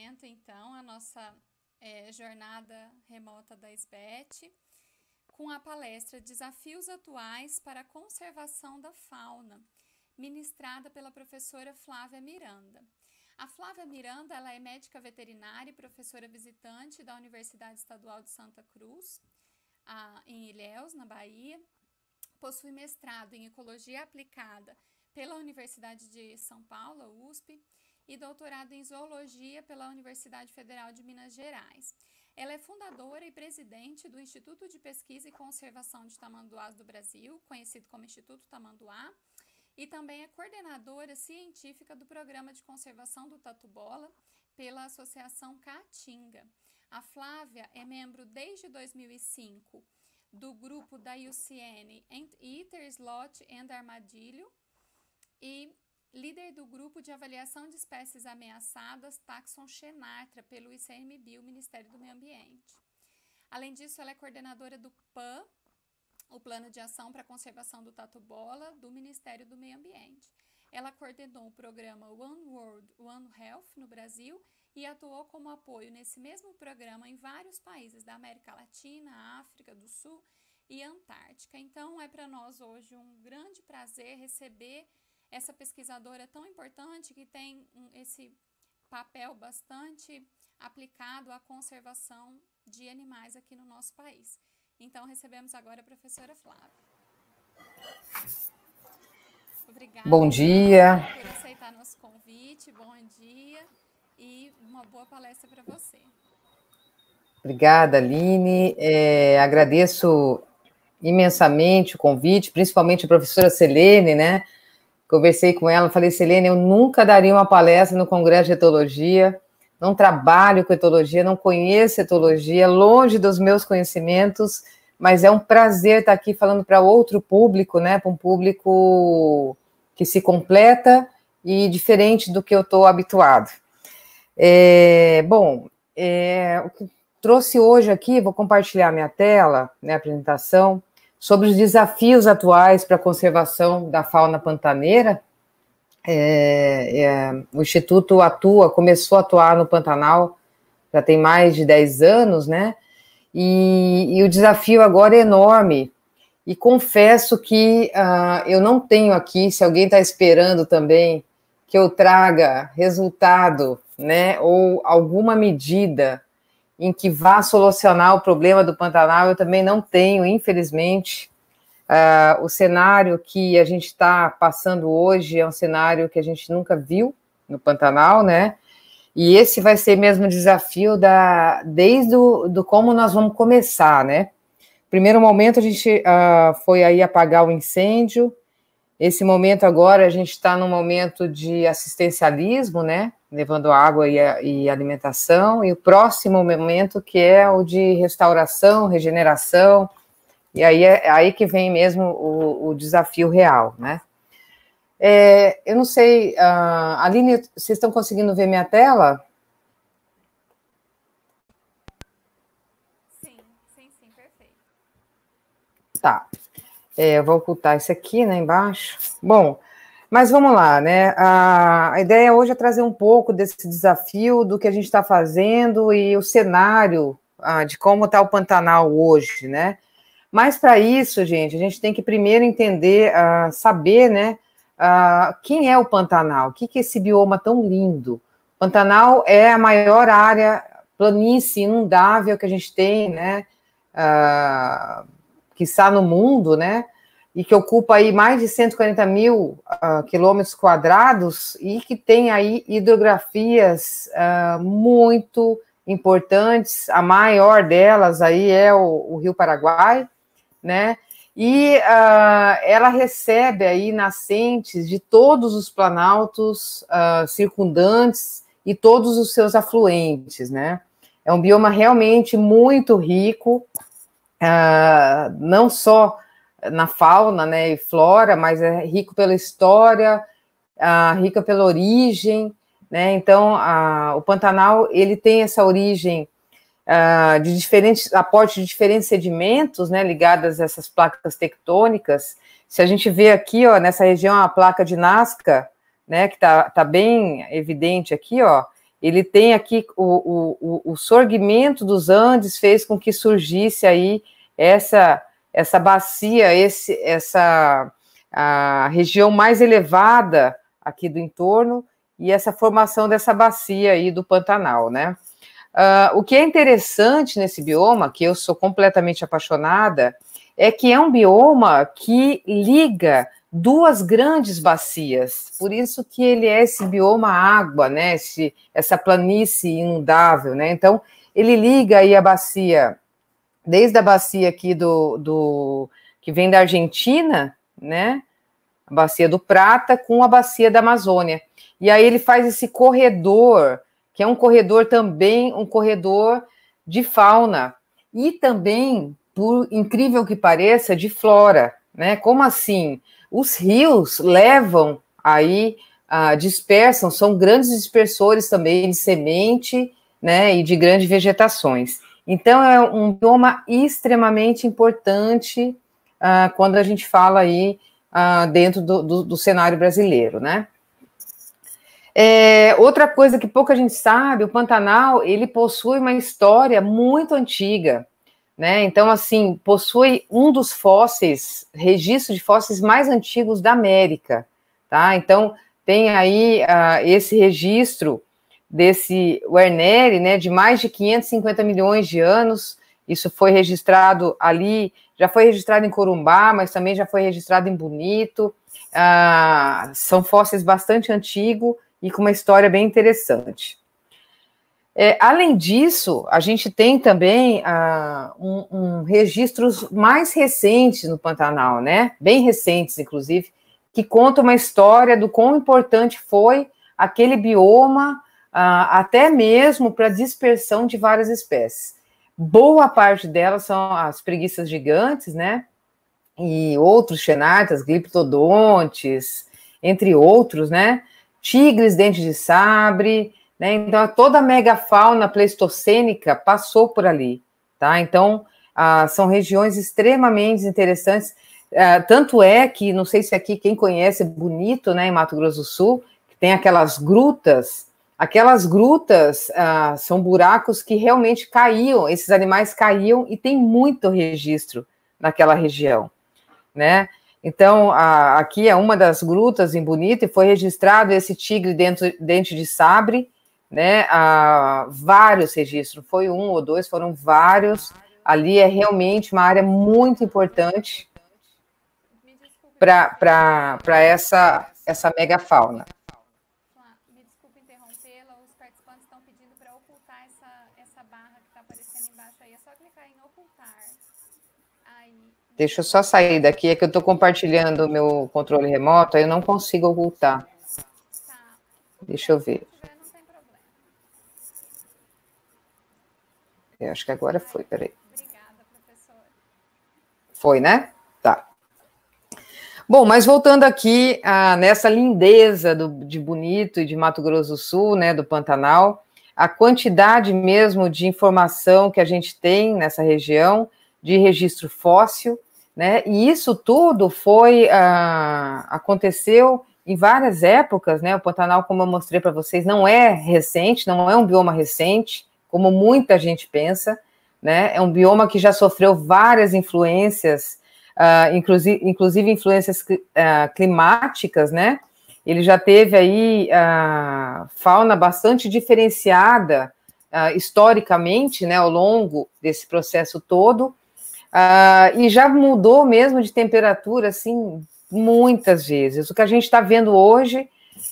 momento, então, a nossa é, jornada remota da SBET com a palestra Desafios Atuais para a Conservação da Fauna, ministrada pela professora Flávia Miranda. A Flávia Miranda ela é médica veterinária e professora visitante da Universidade Estadual de Santa Cruz, a, em Ilhéus, na Bahia. Possui mestrado em Ecologia Aplicada pela Universidade de São Paulo, USP, e doutorado em zoologia pela Universidade Federal de Minas Gerais. Ela é fundadora e presidente do Instituto de Pesquisa e Conservação de Tamanduás do Brasil, conhecido como Instituto Tamanduá, e também é coordenadora científica do Programa de Conservação do Tatu-Bola pela Associação Caatinga. A Flávia é membro desde 2005 do grupo da UCN Eater Slot and Armadilho e líder do Grupo de Avaliação de Espécies Ameaçadas Taxon Xenatra, pelo ICMBio, Ministério do Meio Ambiente. Além disso, ela é coordenadora do PAN, o Plano de Ação para a Conservação do Tatu-Bola, do Ministério do Meio Ambiente. Ela coordenou o programa One World, One Health no Brasil e atuou como apoio nesse mesmo programa em vários países da América Latina, África do Sul e Antártica. Então, é para nós hoje um grande prazer receber essa pesquisadora é tão importante que tem esse papel bastante aplicado à conservação de animais aqui no nosso país. Então, recebemos agora a professora Flávia. Obrigada. Bom dia. Por aceitar nosso convite. Bom dia e uma boa palestra para você. Obrigada, Aline. É, agradeço imensamente o convite, principalmente a professora Selene, né? Conversei com ela, falei, Selene, eu nunca daria uma palestra no Congresso de Etologia, não trabalho com etologia, não conheço etologia, longe dos meus conhecimentos, mas é um prazer estar aqui falando para outro público, né? Para um público que se completa e diferente do que eu estou habituado. É, bom, é, o que trouxe hoje aqui, vou compartilhar minha tela, minha apresentação sobre os desafios atuais para a conservação da fauna pantaneira. É, é, o Instituto atua, começou a atuar no Pantanal já tem mais de 10 anos, né? E, e o desafio agora é enorme. E confesso que uh, eu não tenho aqui, se alguém está esperando também, que eu traga resultado, né? Ou alguma medida em que vá solucionar o problema do Pantanal, eu também não tenho, infelizmente. Uh, o cenário que a gente está passando hoje é um cenário que a gente nunca viu no Pantanal, né? E esse vai ser mesmo o desafio da, desde do como nós vamos começar, né? Primeiro momento a gente uh, foi aí apagar o incêndio. Esse momento agora a gente está num momento de assistencialismo, né? levando água e, e, alimentação, e o próximo momento que é o de restauração, regeneração, e aí é, é aí que vem mesmo o, o desafio real, né? É, eu não sei, uh, Aline, vocês estão conseguindo ver minha tela? Sim, sim, sim, perfeito. Tá. É, eu vou ocultar isso aqui, né, embaixo. Bom, mas vamos lá, né? A, a ideia hoje é trazer um pouco desse desafio do que a gente está fazendo e o cenário ah, de como está o Pantanal hoje, né? Mas para isso, gente, a gente tem que primeiro entender, ah, saber, né? Ah, quem é o Pantanal? O que, que é esse bioma tão lindo? Pantanal é a maior área planície inundável que a gente tem, né? Ah, que está no mundo, né? e que ocupa aí mais de 140 mil uh, quilômetros quadrados e que tem aí hidrografias uh, muito importantes. A maior delas aí é o, o Rio Paraguai, né? E uh, ela recebe aí nascentes de todos os planaltos circundantes e todos os seus afluentes, né? É um bioma realmente muito rico, não só na fauna né, e flora, mas é rico pela história, ah, rica pela origem, né? Então, a, o Pantanal ele tem essa origem ah, de diferentes aporte de diferentes sedimentos, né, ligadas a essas placas tectônicas. Se a gente vê aqui, ó, nessa região a placa de Nazca, né, que está tá bem evidente aqui, ó, ele tem aqui o, o, o, o sorgimento dos Andes fez com que surgisse aí essa essa bacia, esse, essa a região mais elevada aqui do entorno e essa formação dessa bacia aí do Pantanal, né? Uh, o que é interessante nesse bioma, que eu sou completamente apaixonada, é que é um bioma que liga duas grandes bacias, por isso que ele é esse bioma água, né? Esse, essa planície inundável, né? Então ele liga aí a bacia desde a bacia aqui do, do que vem da Argentina, né? A bacia do Prata com a bacia da Amazônia. E aí ele faz esse corredor, que é um corredor também, um corredor de fauna e também, por incrível que pareça, de flora, né? Como assim? Os rios levam aí ah, dispersam, são grandes dispersores também de semente, né, e de grandes vegetações. Então, é um bioma extremamente importante uh, quando a gente fala aí uh, dentro do, do, do, cenário brasileiro, né? É, outra coisa que pouca gente sabe, o Pantanal, ele possui uma história muito antiga, né? Então, assim, possui um dos fósseis, registro de fósseis mais antigos da América, tá? Então, tem aí uh, esse registro desse Werneri, né, de mais de 550 milhões de anos. Isso foi registrado ali, já foi registrado em Corumbá, mas também já foi registrado em Bonito. Ah, são fósseis bastante antigos e com uma história bem interessante. É, além disso, a gente tem também ah, um, um registros mais recentes no Pantanal, né? Bem recentes, inclusive, que conta uma história do quão importante foi aquele bioma ah, até mesmo para dispersão de várias espécies. Boa parte delas são as preguiças gigantes, né? E outros xenartas, gliptodontes, entre outros, né? Tigres, dentes de sabre, né? Então, toda a megafauna pleistocênica passou por ali, tá? Então, ah, são regiões extremamente interessantes. Ah, tanto é que, não sei se aqui quem conhece, é bonito, né, em Mato Grosso do Sul, que tem aquelas grutas Aquelas grutas ah, são buracos que realmente caíam, esses animais caíam e tem muito registro naquela região, né? Então, a, aqui é uma das grutas em Bonito e foi registrado esse tigre dentro, dente de sabre, né? A, ah, vários registros, foi um ou dois, foram vários. Ali é realmente uma área muito importante para essa, essa megafauna. Deixa eu só sair daqui, é que eu estou compartilhando o meu controle remoto, aí eu não consigo ocultar. Deixa eu ver. Eu é, acho que agora foi, peraí. Foi, né? Tá. Bom, mas voltando aqui a, ah, nessa lindeza do, de Bonito e de Mato Grosso do Sul, né, do Pantanal, a quantidade mesmo de informação que a gente tem nessa região de registro fóssil, né? E isso tudo foi ah, aconteceu em várias épocas, né? O Pantanal, como eu mostrei para vocês, não é recente, não é um bioma recente, como muita gente pensa, né? É um bioma que já sofreu várias influências, ah, inclusive, inclusive, influências ah, climáticas, né? Ele já teve aí ah, fauna bastante diferenciada ah, historicamente, né? Ao longo desse processo todo Uh, e já mudou mesmo de temperatura, assim, muitas vezes. O que a gente está vendo hoje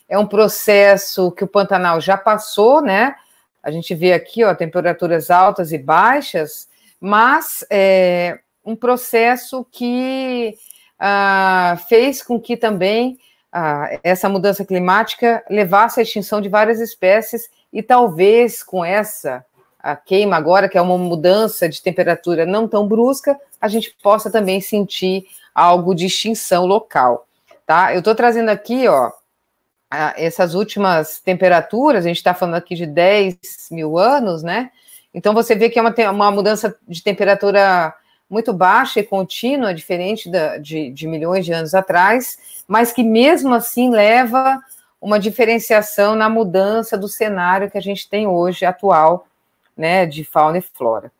é um processo que o Pantanal já passou, né? A gente vê aqui, ó, temperaturas altas e baixas, mas é um processo que uh, fez com que também uh, essa mudança climática levasse à extinção de várias espécies e talvez com essa a queima agora, que é uma mudança de temperatura não tão brusca, a gente possa também sentir algo de extinção local, tá? Eu estou trazendo aqui, ó, essas últimas temperaturas, a gente está falando aqui de 10 mil anos, né? Então você vê que é uma, uma mudança de temperatura muito baixa e contínua, diferente da, de, de milhões de anos atrás, mas que mesmo assim leva uma diferenciação na mudança do cenário que a gente tem hoje atual né, de fauna e flora.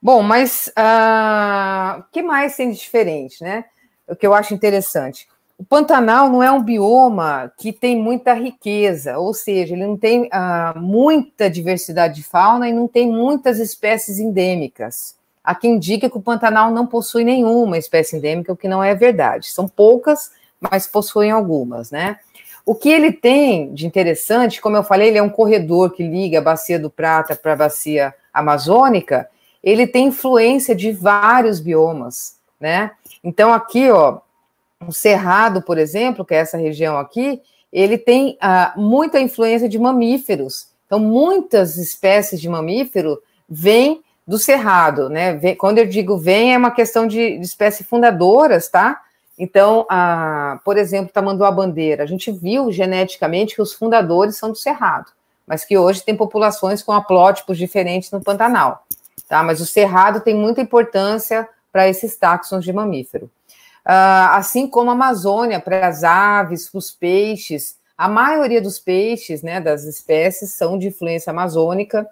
Bom, mas ah, o uh, que mais tem de diferente, né? O que eu acho interessante. O Pantanal não é um bioma que tem muita riqueza, ou seja, ele não tem uh, muita diversidade de fauna e não tem muitas espécies endêmicas. Há quem diga que o Pantanal não possui nenhuma espécie endêmica, o que não é verdade. São poucas, mas possuem algumas, né? O que ele tem de interessante, como eu falei, ele é um corredor que liga a Bacia do Prata para a Bacia Amazônica, ele tem influência de vários biomas, né? Então aqui, ó, o Cerrado, por exemplo, que é essa região aqui, ele tem ah, muita influência de mamíferos. Então muitas espécies de mamífero vêm do cerrado, né? Quando eu digo vem, é uma questão de, de espécies fundadoras, tá? Então, a, por exemplo, Tamanduá Bandeira, a gente viu geneticamente que os fundadores são do Cerrado, mas que hoje tem populações com haplótipos diferentes no Pantanal. Tá? Mas o Cerrado tem muita importância para esses táxons de mamífero. Uh, assim como a Amazônia, para as aves, os peixes, a maioria dos peixes, né, das espécies, são de influência amazônica.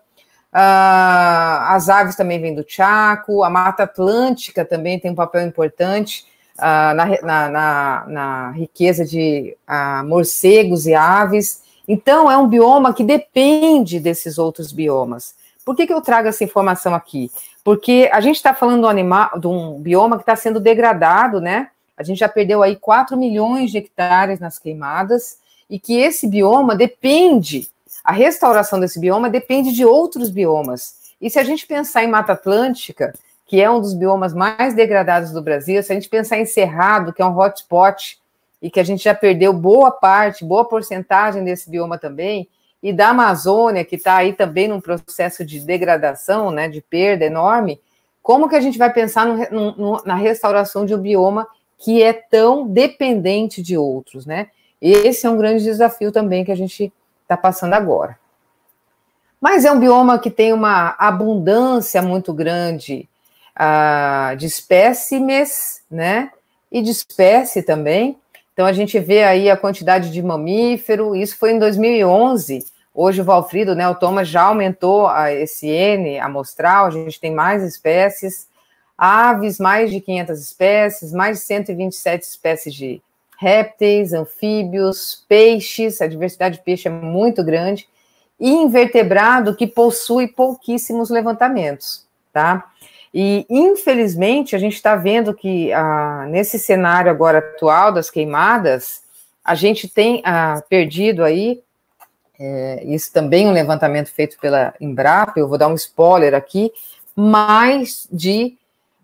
Uh, as aves também vêm do Chaco, a Mata Atlântica também tem um papel importante. Ah, na, na, na, na, riqueza de ah, morcegos e aves. Então, é um bioma que depende desses outros biomas. Por que, que eu trago essa informação aqui? Porque a gente está falando do animal, de um bioma que está sendo degradado, né? A gente já perdeu aí 4 milhões de hectares nas queimadas, e que esse bioma depende, a restauração desse bioma depende de outros biomas. E se a gente pensar em Mata Atlântica, que é um dos biomas mais degradados do Brasil, se a gente pensar em Cerrado, que é um hotspot, e que a gente já perdeu boa parte, boa porcentagem desse bioma também, e da Amazônia, que está aí também num processo de degradação, né, de perda enorme, como que a gente vai pensar no, no, na restauração de um bioma que é tão dependente de outros, né? Esse é um grande desafio também que a gente está passando agora. Mas é um bioma que tem uma abundância muito grande de espécimes, né? E de espécie também. Então a gente vê aí a quantidade de mamífero, isso foi em 2011. Hoje o Valfrido, né, o Thomas já aumentou a, esse N amostral, a gente tem mais espécies, aves, mais de 500 espécies, mais de 127 espécies de répteis, anfíbios, peixes, a diversidade de peixe é muito grande, e invertebrado que possui pouquíssimos levantamentos, tá? E, infelizmente, a gente está vendo que ah, nesse cenário agora atual das queimadas, a gente tem ah, perdido aí, é, isso também é um levantamento feito pela Embrapa, eu vou dar um spoiler aqui, mais de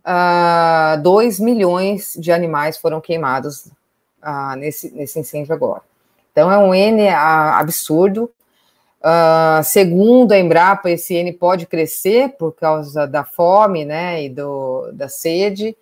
ah, 2 milhões de animais foram queimados ah, nesse, nesse incêndio agora. Então, é um N absurdo, Uh, segundo a Embrapa, esse N pode crescer por causa da fome né, e do, da sede,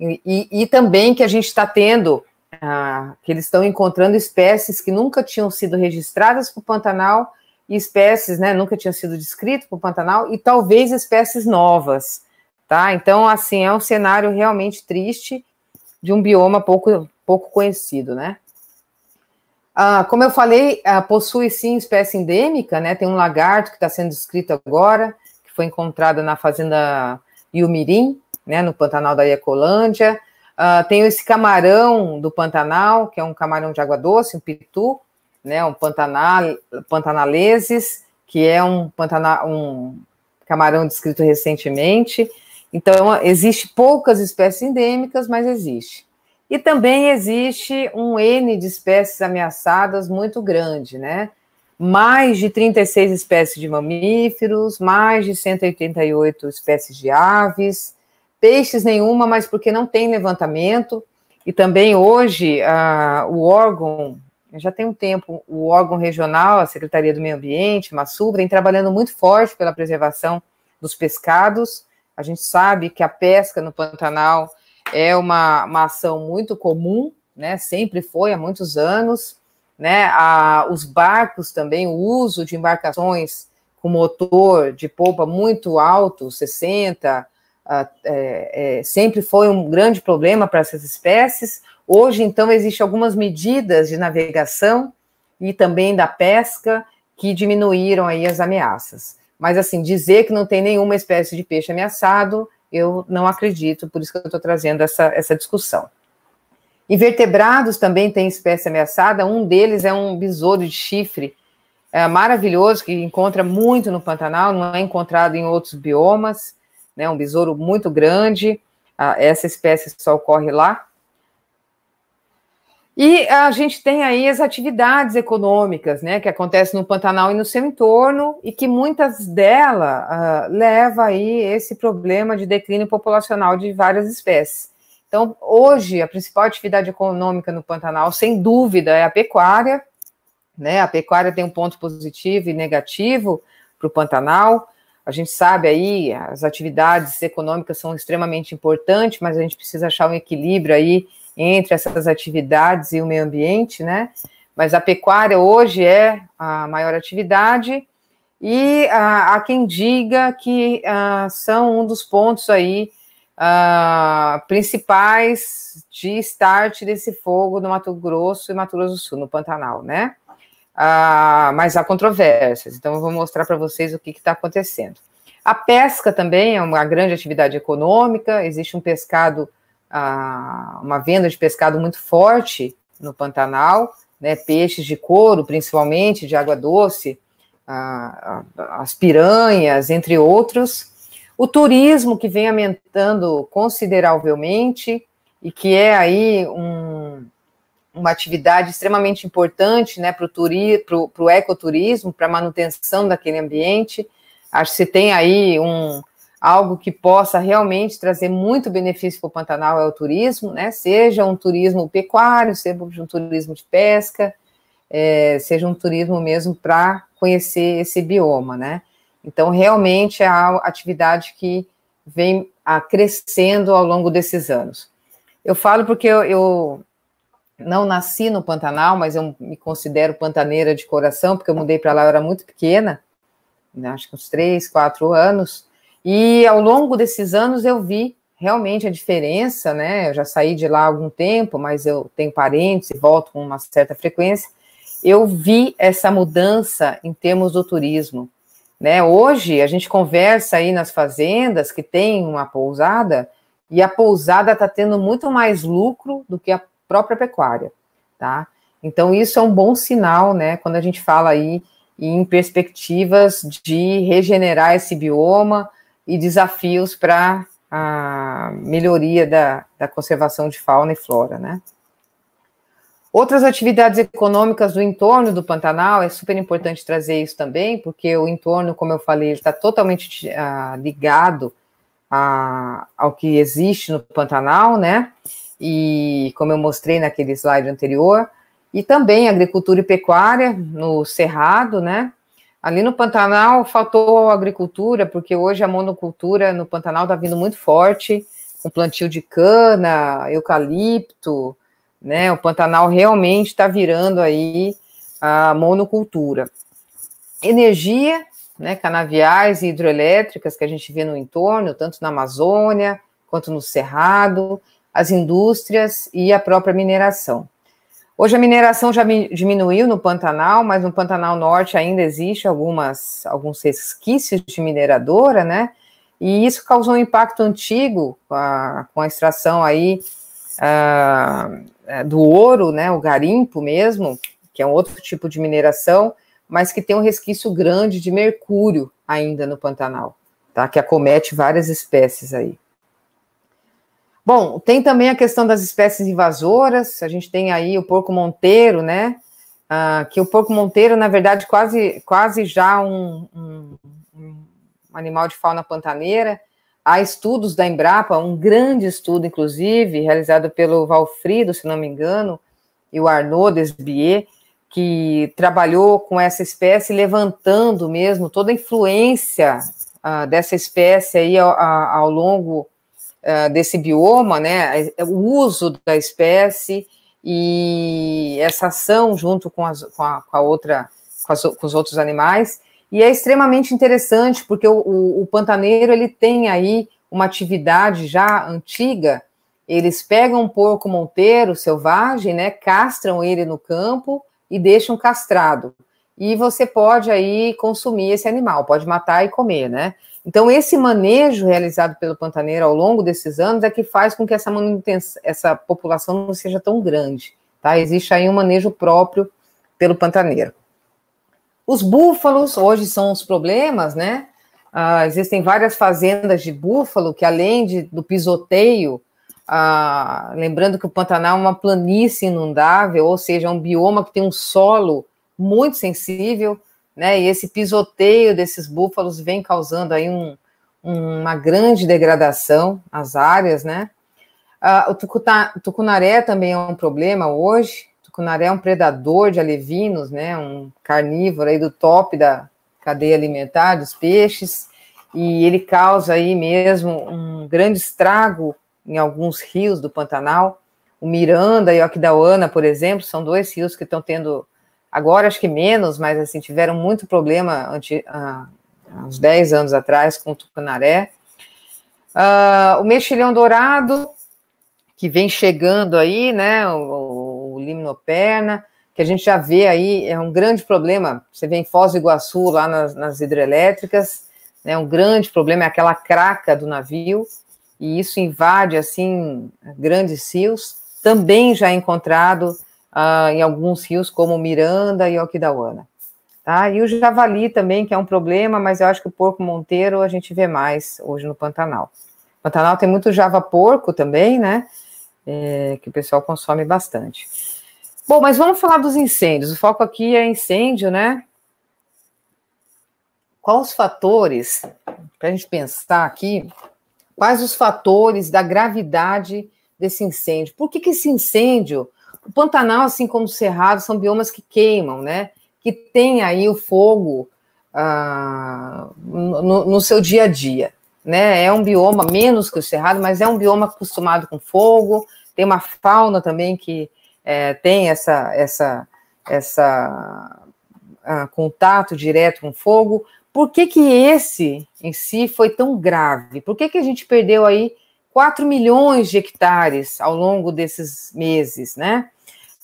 e, e, e também que a gente está tendo, uh, que eles estão encontrando espécies que nunca tinham sido registradas para o Pantanal, e espécies né, nunca tinham sido descritas para o Pantanal, e talvez espécies novas. Tá? Então, assim, é um cenário realmente triste de um bioma pouco, pouco conhecido, né? Ah, como eu falei, ah, possui sim espécie endêmica, né? Tem um lagarto que está sendo descrito agora, que foi encontrada na fazenda Yumirim, né? No Pantanal da Iacolândia. Ah, tem esse camarão do Pantanal, que é um camarão de água doce, um pitu, né? Um pantanal, pantanaleses, que é um, pantana, um camarão descrito recentemente. Então, existe poucas espécies endêmicas, mas existe. E também existe um N de espécies ameaçadas muito grande, né? Mais de 36 espécies de mamíferos, mais de 188 espécies de aves, peixes nenhuma, mas porque não tem levantamento. E também hoje o órgão, já tem um tempo, o órgão regional, a Secretaria do Meio Ambiente, Massul, vem trabalhando muito forte pela preservação dos pescados. A gente sabe que a pesca no Pantanal é uma, uma ação muito comum, né? Sempre foi há muitos anos, né? A, os barcos também, o uso de embarcações com motor de polpa muito alto, 60, a, ah, é, é, sempre foi um grande problema para essas espécies. Hoje, então, existem algumas medidas de navegação e também da pesca que diminuíram aí as ameaças. Mas, assim, dizer que não tem nenhuma espécie de peixe ameaçado eu não acredito, por isso que eu estou trazendo essa, essa discussão. Invertebrados também tem espécie ameaçada, um deles é um besouro de chifre é, maravilhoso, que encontra muito no Pantanal, não é encontrado em outros biomas, né, um besouro muito grande, ah, essa espécie só ocorre lá. E a gente tem aí as atividades econômicas, né, que acontecem no Pantanal e no seu entorno, e que muitas delas uh, ah, aí esse problema de declínio populacional de várias espécies. Então, hoje, a principal atividade econômica no Pantanal, sem dúvida, é a pecuária, né, a pecuária tem um ponto positivo e negativo para o Pantanal, a gente sabe aí, as atividades econômicas são extremamente importantes, mas a gente precisa achar um equilíbrio aí, entre essas atividades e o meio ambiente, né? Mas a pecuária hoje é a maior atividade e ah, há quem diga que ah, são um dos pontos aí ah, principais de start desse fogo no Mato Grosso e Mato Grosso do Sul, no Pantanal, né? Ah, mas há controvérsias, então eu vou mostrar para vocês o que está acontecendo. A pesca também é uma grande atividade econômica, existe um pescado a, uma venda de pescado muito forte no Pantanal, né, peixes de couro, principalmente, de água doce, a, a, as piranhas, entre outros. O turismo que vem aumentando consideravelmente e que é aí um, uma atividade extremamente importante né, para o turi, pro, pro ecoturismo, para a manutenção daquele ambiente. Acho que se tem aí um, algo que possa realmente trazer muito benefício para o Pantanal é o turismo, né? Seja um turismo pecuário, seja um turismo de pesca, é, seja um turismo mesmo para conhecer esse bioma, né? Então, realmente é a atividade que vem crescendo ao longo desses anos. Eu falo porque eu, eu não nasci no Pantanal, mas eu me considero pantaneira de coração, porque eu mudei para lá, eu era muito pequena, né? acho que uns três, quatro anos, e ao longo desses anos eu vi realmente a diferença, né? Eu já saí de lá há algum tempo, mas eu tenho parentes e volto com uma certa frequência. Eu vi essa mudança em termos do turismo. Né? Hoje a gente conversa aí nas fazendas que tem uma pousada e a pousada está tendo muito mais lucro do que a própria pecuária, tá? Então isso é um bom sinal, né? Quando a gente fala aí em perspectivas de regenerar esse bioma, e desafios para a melhoria da, da conservação de fauna e flora, né? Outras atividades econômicas do entorno do Pantanal, é super importante trazer isso também, porque o entorno, como eu falei, está totalmente uh, ligado a, ao que existe no Pantanal, né? E como eu mostrei naquele slide anterior, e também agricultura e pecuária no Cerrado, né? Ali no Pantanal faltou agricultura, porque hoje a monocultura no Pantanal está vindo muito forte, com plantio de cana, eucalipto, né? O Pantanal realmente está virando aí a monocultura. Energia, né? Canaviais e hidrelétricas que a gente vê no entorno, tanto na Amazônia quanto no Cerrado, as indústrias e a própria mineração. Hoje a mineração já diminuiu no Pantanal, mas no Pantanal Norte ainda existe algumas alguns resquícios de mineradora, né? E isso causou um impacto antigo com a, com a extração aí uh, do ouro, né? O garimpo mesmo, que é um outro tipo de mineração, mas que tem um resquício grande de mercúrio ainda no Pantanal, tá? Que acomete várias espécies aí. Bom, tem também a questão das espécies invasoras, a gente tem aí o porco monteiro, né? Ah, que o porco monteiro, na verdade, quase, quase já um, um, um animal de fauna pantaneira. Há estudos da Embrapa, um grande estudo, inclusive, realizado pelo Valfrido, se não me engano, e o Arnaud Desbier, que trabalhou com essa espécie, levantando mesmo toda a influência ah, dessa espécie aí ao, ao longo ah, desse bioma, né, o uso da espécie e essa ação junto com, as, com, a, com a, outra, com, as, com, os outros animais. E é extremamente interessante porque o, o, o pantaneiro ele tem aí uma atividade já antiga. Eles pegam um porco monteiro selvagem, né, castram ele no campo e deixam castrado. E você pode aí consumir esse animal, pode matar e comer, né? Então, esse manejo realizado pelo Pantaneiro ao longo desses anos é que faz com que essa, essa população não seja tão grande. Tá? Existe aí um manejo próprio pelo Pantaneiro. Os búfalos, hoje são os problemas, né? Ah, existem várias fazendas de búfalo que, além de, do pisoteio, ah, lembrando que o Pantanal é uma planície inundável, ou seja, é um bioma que tem um solo muito sensível, né? E esse pisoteio desses búfalos vem causando aí um, uma grande degradação às áreas, né? Ah, o tucuta, tucunaré também é um problema hoje. O tucunaré é um predador de alevinos, né? Um carnívoro aí do top da cadeia alimentar dos peixes e ele causa aí mesmo um grande estrago em alguns rios do Pantanal. O Miranda e o Aquidauana, por exemplo, são dois rios que estão tendo agora acho que menos, mas assim, tiveram muito problema anti, ah, uns 10 anos atrás com o tucunaré. Ah, o mexilhão dourado, que vem chegando aí, né, o, o, limnoperna, que a gente já vê aí, é um grande problema, você vê em Foz do Iguaçu, lá nas, nas hidrelétricas, né, um grande problema é aquela craca do navio, e isso invade, assim, grandes rios, também já é encontrado ah, em alguns rios como Miranda e Okidauana. Tá? E o javali também, que é um problema, mas eu acho que o porco monteiro a gente vê mais hoje no Pantanal. O Pantanal tem muito java porco também, né? É, que o pessoal consome bastante. Bom, mas vamos falar dos incêndios. O foco aqui é incêndio, né? Quais os fatores, para a gente pensar aqui, quais os fatores da gravidade desse incêndio? Por que, que esse incêndio o Pantanal, assim como o Cerrado, são biomas que queimam, né? Que tem aí o fogo ah, no, no, seu dia a dia, né? É um bioma menos que o Cerrado, mas é um bioma acostumado com fogo. Tem uma fauna também que é, tem essa essa essa ah, contato direto com fogo. Por que que esse em si foi tão grave? Por que que a gente perdeu aí 4 milhões de hectares ao longo desses meses, né?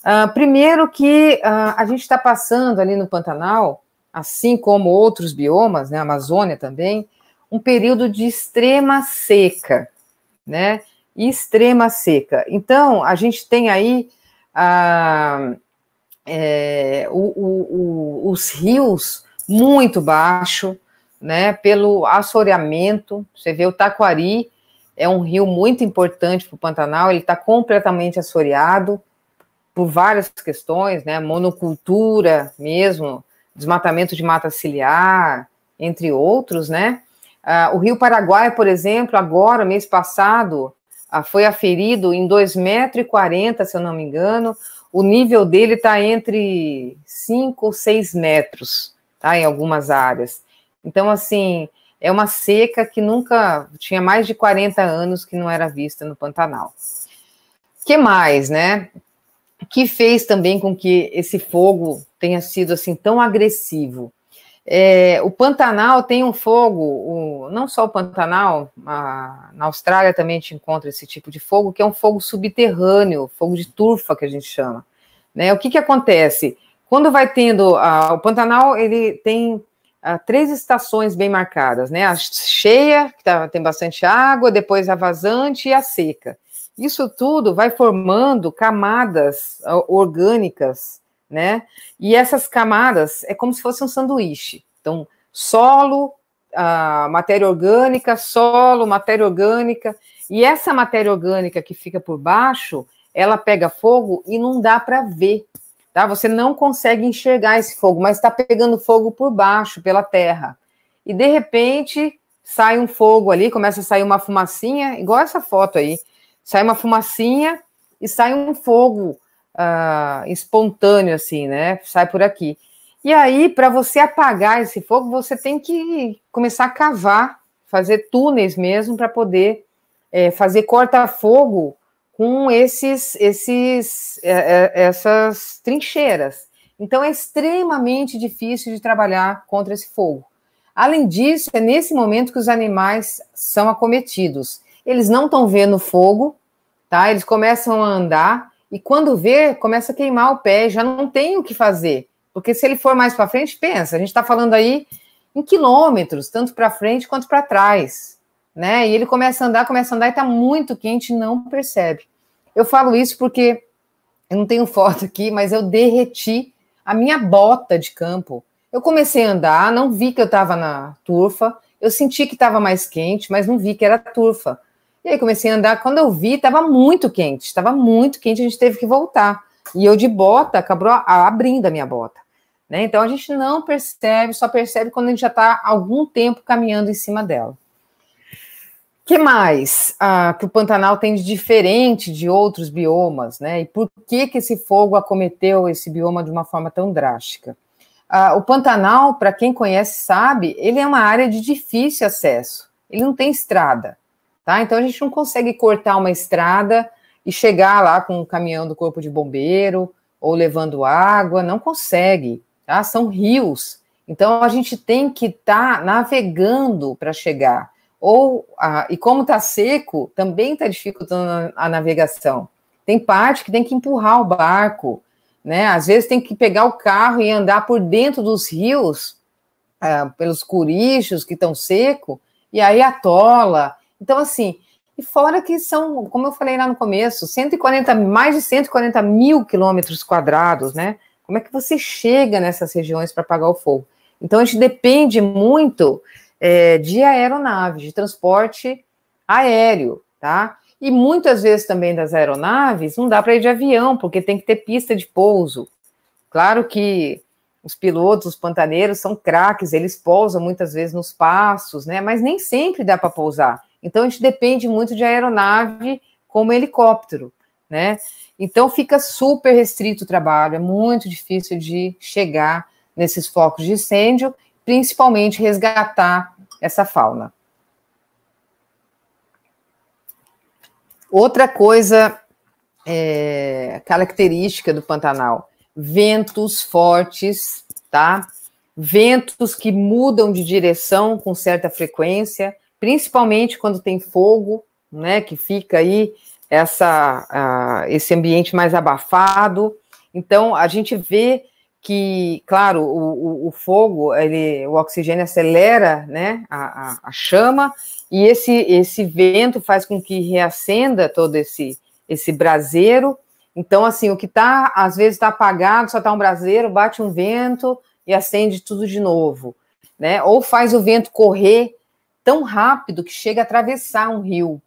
Uh, primeiro que uh, a gente está passando ali no Pantanal, assim como outros biomas, né, Amazônia também, um período de extrema seca, né? Extrema seca. Então, a gente tem aí uh, é, o, o, o, os rios muito baixo, né? Pelo assoreamento, você vê o Taquari, é um rio muito importante para o Pantanal, ele está completamente assoreado por várias questões, né? Monocultura mesmo, desmatamento de mata ciliar, entre outros, né? Uh, o Rio Paraguai, por exemplo, agora, mês passado, uh, foi aferido em 2,40 metros, se eu não me engano. O nível dele está entre 5 ou 6 metros, tá? Em algumas áreas. Então, assim, é uma seca que nunca tinha mais de 40 anos que não era vista no Pantanal. Que mais, né? Que fez também com que esse fogo tenha sido assim tão agressivo. É, o Pantanal tem um fogo, o, não só o Pantanal, a, na Austrália também a gente encontra esse tipo de fogo, que é um fogo subterrâneo, fogo de turfa que a gente chama. Né? O que, que acontece? Quando vai tendo. A, o Pantanal ele tem três estações bem marcadas, né? A cheia, que tá, tem bastante água, depois a vazante e a seca. Isso tudo vai formando camadas orgânicas, né? E essas camadas é como se fosse um sanduíche. Então, solo, matéria orgânica, solo, matéria orgânica. E essa matéria orgânica que fica por baixo, ela pega fogo e não dá para ver. Tá? Você não consegue enxergar esse fogo, mas está pegando fogo por baixo, pela terra. E de repente sai um fogo ali, começa a sair uma fumacinha, igual essa foto aí. Sai uma fumacinha e sai um fogo uh, espontâneo, assim, né? Sai por aqui. E aí, para você apagar esse fogo, você tem que começar a cavar, fazer túneis mesmo para poder é, fazer corta-fogo com esses, esses, é, é, essas trincheiras. Então, é extremamente difícil de trabalhar contra esse fogo. Além disso, é nesse momento que os animais são acometidos. Eles não estão vendo fogo, tá? Eles começam a andar e quando vê, começa a queimar o pé, já não tem o que fazer. Porque se ele for mais para frente, pensa, a gente está falando aí em quilômetros, tanto para frente quanto para trás né? E ele começa a andar, começa a andar e tá muito quente, não percebe. Eu falo isso porque eu não tenho foto aqui, mas eu derreti a minha bota de campo. Eu comecei a andar, não vi que eu estava na turfa, eu senti que estava mais quente, mas não vi que era turfa. E aí comecei a andar, quando eu vi, estava muito quente, estava muito quente, a gente teve que voltar. E eu de bota, acabou abrindo a minha bota. Né? Então a gente não percebe, só percebe quando a gente já está algum tempo caminhando em cima dela que mais ah, que o Pantanal tem de diferente de outros biomas, né? E por que, que esse fogo acometeu esse bioma de uma forma tão drástica? Ah, o Pantanal, para quem conhece sabe, ele é uma área de difícil acesso. Ele não tem estrada, tá? Então a gente não consegue cortar uma estrada e chegar lá com o um caminhão do corpo de bombeiro ou levando água, não consegue, tá? São rios. Então a gente tem que estar tá navegando para chegar ou a, e como está seco, também está dificultando a, navegação. Tem parte que tem que empurrar o barco, né? Às vezes tem que pegar o carro e andar por dentro dos rios, uh, pelos curichos que estão seco, e aí atola. Então, assim, e fora que são, como eu falei lá no começo, 140, mais de 140 mil quilômetros quadrados, né? Como é que você chega nessas regiões para apagar o fogo? Então, a gente depende muito é, de aeronaves, de transporte aéreo, tá? E muitas vezes também das aeronaves não dá para ir de avião, porque tem que ter pista de pouso. Claro que os pilotos, os pantaneiros são craques, eles pousam muitas vezes nos passos, né? Mas nem sempre dá para pousar. Então a gente depende muito de aeronave como helicóptero, né? Então fica super restrito o trabalho, é muito difícil de chegar nesses focos de incêndio principalmente resgatar essa fauna. Outra coisa é, característica do Pantanal: ventos fortes, tá? Ventos que mudam de direção com certa frequência, principalmente quando tem fogo, né? Que fica aí essa, esse ambiente mais abafado. Então, a gente vê que, claro, o, o, o fogo, ele, o oxigênio acelera né, a, a, a, chama, e esse, esse vento faz com que reacenda todo esse, esse braseiro. Então, assim, o que está, às vezes, está apagado, só está um braseiro, bate um vento e acende tudo de novo. Né? Ou faz o vento correr tão rápido que chega a atravessar um rio.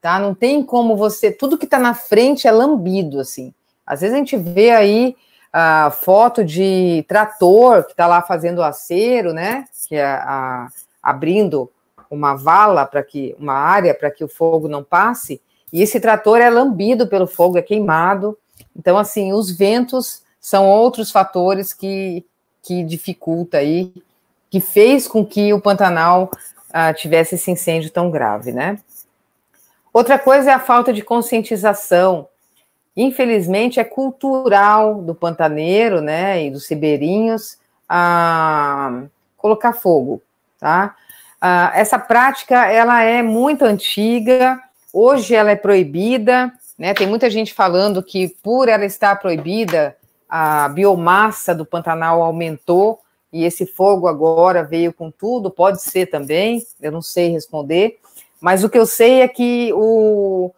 Tá? Não tem como você. Tudo que está na frente é lambido, assim. Às vezes a gente vê aí a foto de trator que está lá fazendo acero, né? Que é a, abrindo uma vala para que uma área para que o fogo não passe. E esse trator é lambido pelo fogo, é queimado. Então, assim, os ventos são outros fatores que, que dificulta aí, que fez com que o Pantanal ah, tivesse esse incêndio tão grave, né? Outra coisa é a falta de conscientização Infelizmente, é cultural do pantaneiro, né, e dos ribeirinhos a colocar fogo, tá? Ah, essa prática, ela é muito antiga, hoje ela é proibida, né, tem muita gente falando que por ela estar proibida, a biomassa do Pantanal aumentou e esse fogo agora veio com tudo, pode ser também, eu não sei responder, mas o que eu sei é que o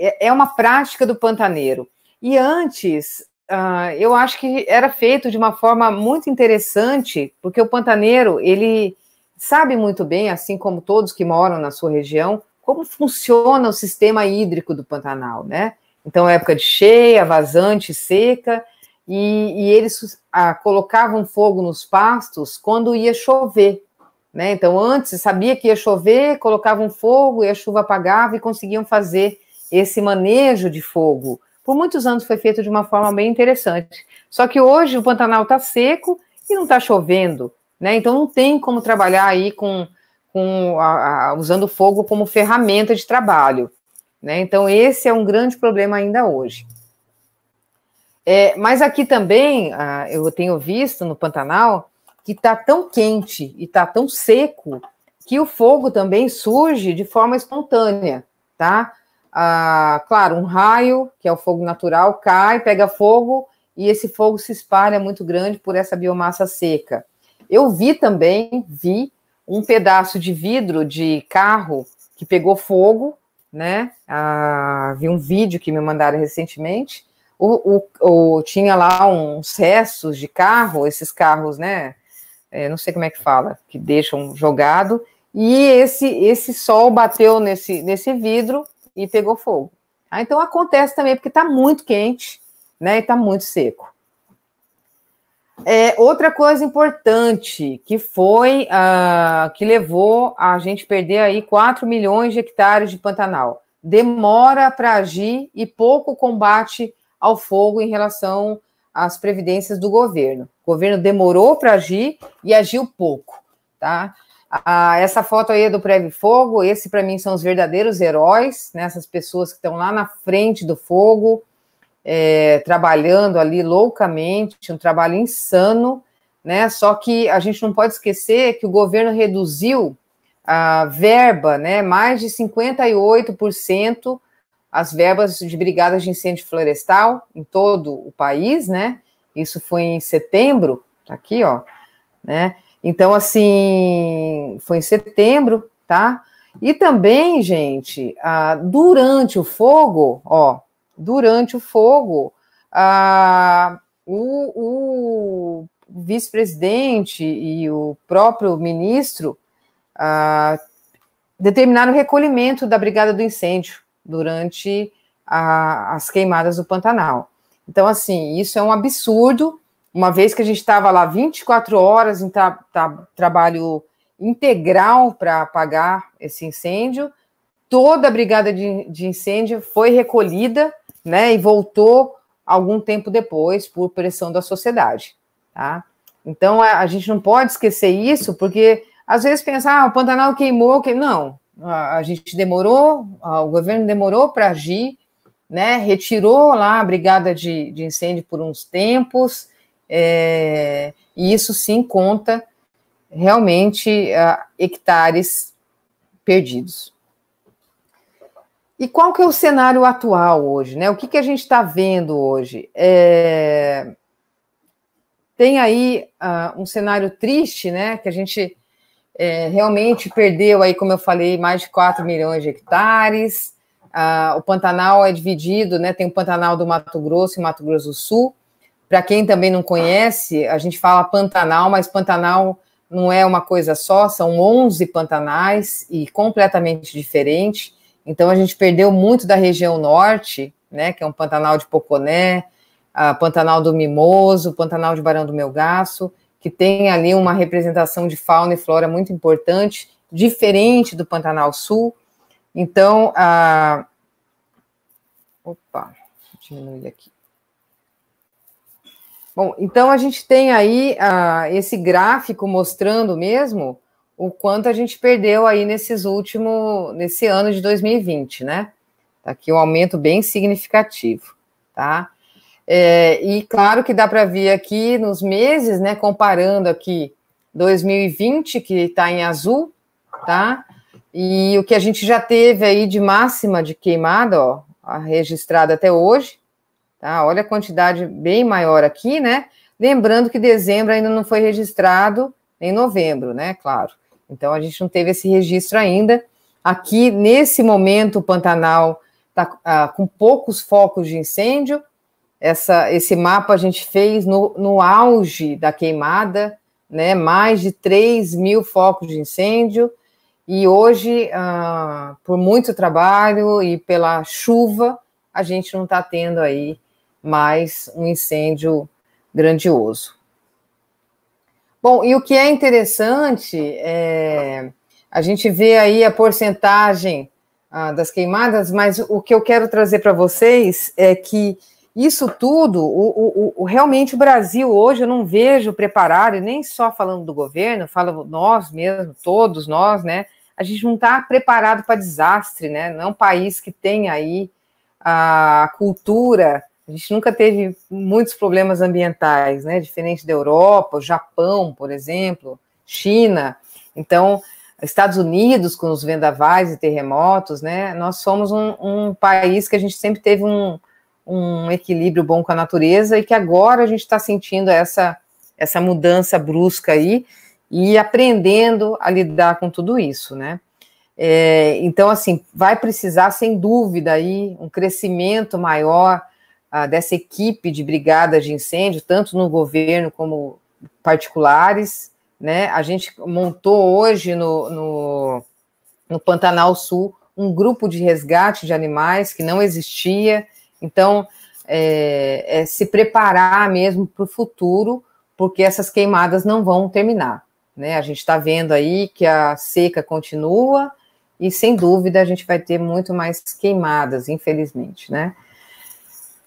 é, é uma prática do pantaneiro. E antes, uh, eu acho que era feito de uma forma muito interessante, porque o pantaneiro, ele sabe muito bem, assim como todos que moram na sua região, como funciona o sistema hídrico do Pantanal, né? Então, é época de cheia, vazante, seca, e, e eles ah, colocavam fogo nos pastos quando ia chover, né? Então, antes sabia que ia chover, colocavam fogo e a chuva apagava e conseguiam fazer esse manejo de fogo. Por muitos anos foi feito de uma forma bem interessante. Só que hoje o Pantanal está seco e não está chovendo, né? Então não tem como trabalhar aí com, com a, a, usando fogo como ferramenta de trabalho. Né? Então, esse é um grande problema ainda hoje. É, mas aqui também, ah, eu tenho visto no Pantanal que está tão quente e está tão seco que o fogo também surge de forma espontânea, tá? ah, claro, um raio, que é o fogo natural, cai, pega fogo e esse fogo se espalha muito grande por essa biomassa seca. Eu vi também, vi um pedaço de vidro de carro que pegou fogo, né? Ah, vi um vídeo que me mandaram recentemente. O, o, o, tinha lá uns restos de carro, esses carros, né? É, não sei como é que fala, que deixam jogado. E esse, esse sol bateu nesse, nesse vidro e pegou fogo. Ah, então acontece também porque está muito quente, né? E está muito seco. É, outra coisa importante que foi uh, que levou a gente perder aí 4 milhões de hectares de Pantanal. Demora para agir e pouco combate ao fogo em relação às previdências do governo. O governo demorou para agir e agiu pouco, tá? Ah, essa foto aí é do Preve Fogo, esse para mim são os verdadeiros heróis, né? essas pessoas que estão lá na frente do fogo, é, trabalhando ali loucamente, um trabalho insano, né? Só que a gente não pode esquecer que o governo reduziu a verba, né? Mais de 58% as verbas de brigadas de incêndio florestal em todo o país, né? Isso foi em setembro, tá aqui, ó, né? Então, assim, foi em setembro, tá? E também, gente, ah, durante o fogo, ó, durante o fogo, ah, o, o vice-presidente e o próprio ministro ah, determinaram o recolhimento da brigada do incêndio durante a, as queimadas do Pantanal. Então, assim, isso é um absurdo uma vez que a gente estava lá 24 horas em tra tra trabalho integral para apagar esse incêndio, toda a brigada de, de, incêndio foi recolhida, né, e voltou algum tempo depois por pressão da sociedade, tá? Então a, é, a gente não pode esquecer isso, porque às vezes pensar, ah, o Pantanal queimou, que não, a, a gente demorou, a, o governo demorou para agir, né? Retirou lá a brigada de, de incêndio por uns tempos, é, e isso sim conta realmente ah, hectares perdidos. E qual que é o cenário atual hoje? Né? O que, que a gente está vendo hoje? É... Tem aí uh, um cenário triste, né? Que a gente é, realmente perdeu aí, como eu falei, mais de 4 milhões de hectares. Uh, o Pantanal é dividido, né? Tem o Pantanal do Mato Grosso e Mato Grosso do Sul. Para quem também não conhece, a gente fala Pantanal, mas Pantanal não é uma coisa só, são 11 Pantanais e completamente diferente. Então a gente perdeu muito da região norte, né, que é um Pantanal de Poconé, a Pantanal do Mimoso, Pantanal de Barão do Melgaço, que tem ali uma representação de fauna e flora muito importante, diferente do Pantanal Sul. Então, a... opa, diminuir aqui. Bom, então a gente tem aí uh, esse gráfico mostrando mesmo o quanto a gente perdeu aí nesses últimos, nesse ano de 2020, né? Tá aqui um aumento bem significativo, tá? É, e claro que dá para ver aqui nos meses, né? Comparando aqui 2020, que está em azul, tá? E o que a gente já teve aí de máxima de queimada, ó, registrada até hoje, Tá? Olha a quantidade bem maior aqui, né? Lembrando que dezembro ainda não foi registrado, nem novembro, né? Claro. Então a gente não teve esse registro ainda. Aqui, nesse momento, o Pantanal está ah, com poucos focos de incêndio. Essa, esse mapa a gente fez no, no auge da queimada, né? Mais de 3 mil focos de incêndio. E hoje, ah, por muito trabalho e pela chuva, a gente não está tendo aí mais um incêndio grandioso. Bom, e o que é interessante, é, a gente vê aí a porcentagem ah, das queimadas, mas o que eu quero trazer para vocês é que isso tudo, o, o, o, realmente o Brasil hoje eu não vejo preparado, e nem só falando do governo, falo nós mesmo, todos nós, né? A gente não está preparado para desastre, né? Não é um país que tem aí a cultura a gente nunca teve muitos problemas ambientais, né? Diferente da Europa, Japão, por exemplo, China. Então, Estados Unidos com os vendavais e terremotos, né? Nós somos um, um país que a gente sempre teve um, um, equilíbrio bom com a natureza e que agora a gente está sentindo essa, essa mudança brusca aí e aprendendo a lidar com tudo isso, né? É, então, assim, vai precisar, sem dúvida, aí um crescimento maior dessa equipe de brigadas de incêndio, tanto no governo como particulares, né? A gente montou hoje no, no, no Pantanal Sul um grupo de resgate de animais que não existia. Então, é, é se preparar mesmo para o futuro, porque essas queimadas não vão terminar. Né? A gente está vendo aí que a seca continua e, sem dúvida, a gente vai ter muito mais queimadas, infelizmente. Né?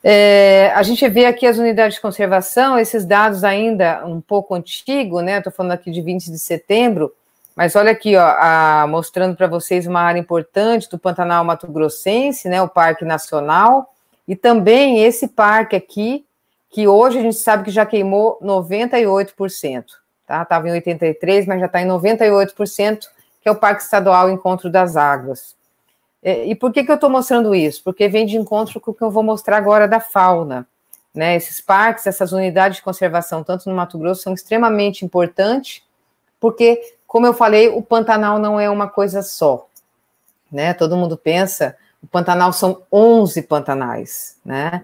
É, a gente vê aqui as unidades de conservação, esses dados ainda um pouco antigos, né? Estou falando aqui de 20 de setembro, mas olha aqui, ó, a, mostrando para vocês uma área importante do Pantanal Mato Grossense, né? O Parque Nacional, e também esse parque aqui, que hoje a gente sabe que já queimou 98%. Tá? Estava em 83%, mas já está em 98%, que é o Parque Estadual Encontro das Águas. É, e por que, que eu estou mostrando isso? Porque vem de encontro com o que eu vou mostrar agora da fauna. Né? Esses parques, essas unidades de conservação, tanto no Mato Grosso, são extremamente importantes, porque, como eu falei, o Pantanal não é uma coisa só. Né? Todo mundo pensa, o Pantanal são 11 Pantanais. Né?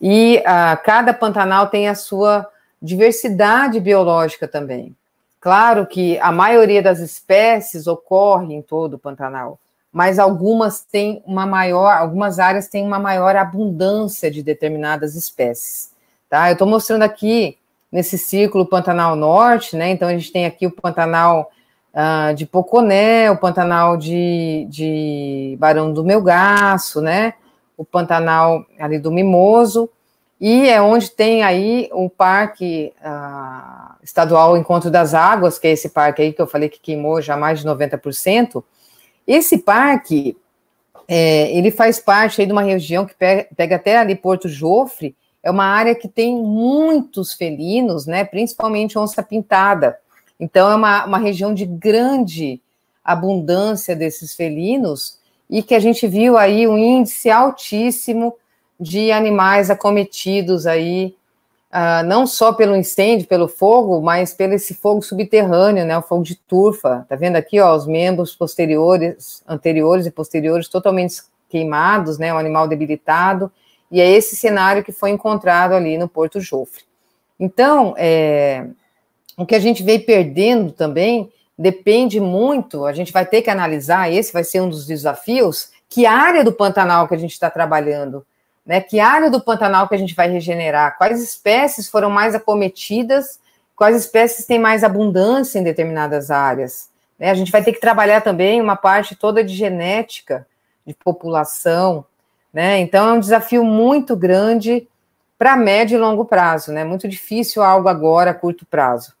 E ah, cada Pantanal tem a sua diversidade biológica também. Claro que a maioria das espécies ocorre em todo o Pantanal, mas algumas têm uma maior, algumas áreas têm uma maior abundância de determinadas espécies. Tá? Eu estou mostrando aqui nesse círculo Pantanal Norte, né? Então a gente tem aqui o Pantanal uh, de Poconé, o Pantanal de, de Barão do Melgaço, né? O Pantanal ali do Mimoso, e é onde tem aí o parque uh, estadual Encontro das Águas, que é esse parque aí que eu falei que queimou já mais de 90%. Esse parque, é, ele faz parte aí de uma região que pega, pega até ali Porto Jofre, é uma área que tem muitos felinos, né, principalmente onça-pintada. Então, é uma, uma região de grande abundância desses felinos e que a gente viu aí um índice altíssimo de animais acometidos aí ah, não só pelo incêndio, pelo fogo, mas pelo esse fogo subterrâneo, né, o fogo de turfa. Tá vendo aqui, ó, os membros posteriores, anteriores e posteriores totalmente queimados, né, o um animal debilitado, e é esse cenário que foi encontrado ali no Porto Jofre. Então, é, o que a gente vem perdendo também depende muito, a gente vai ter que analisar, esse vai ser um dos desafios, que área do Pantanal que a gente está trabalhando, né? Que área do Pantanal que a gente vai regenerar? Quais espécies foram mais acometidas? Quais espécies têm mais abundância em determinadas áreas? Né? A gente vai ter que trabalhar também uma parte toda de genética, de população. Né? Então, é um desafio muito grande para médio e longo prazo. Né? Muito difícil algo agora, a curto prazo.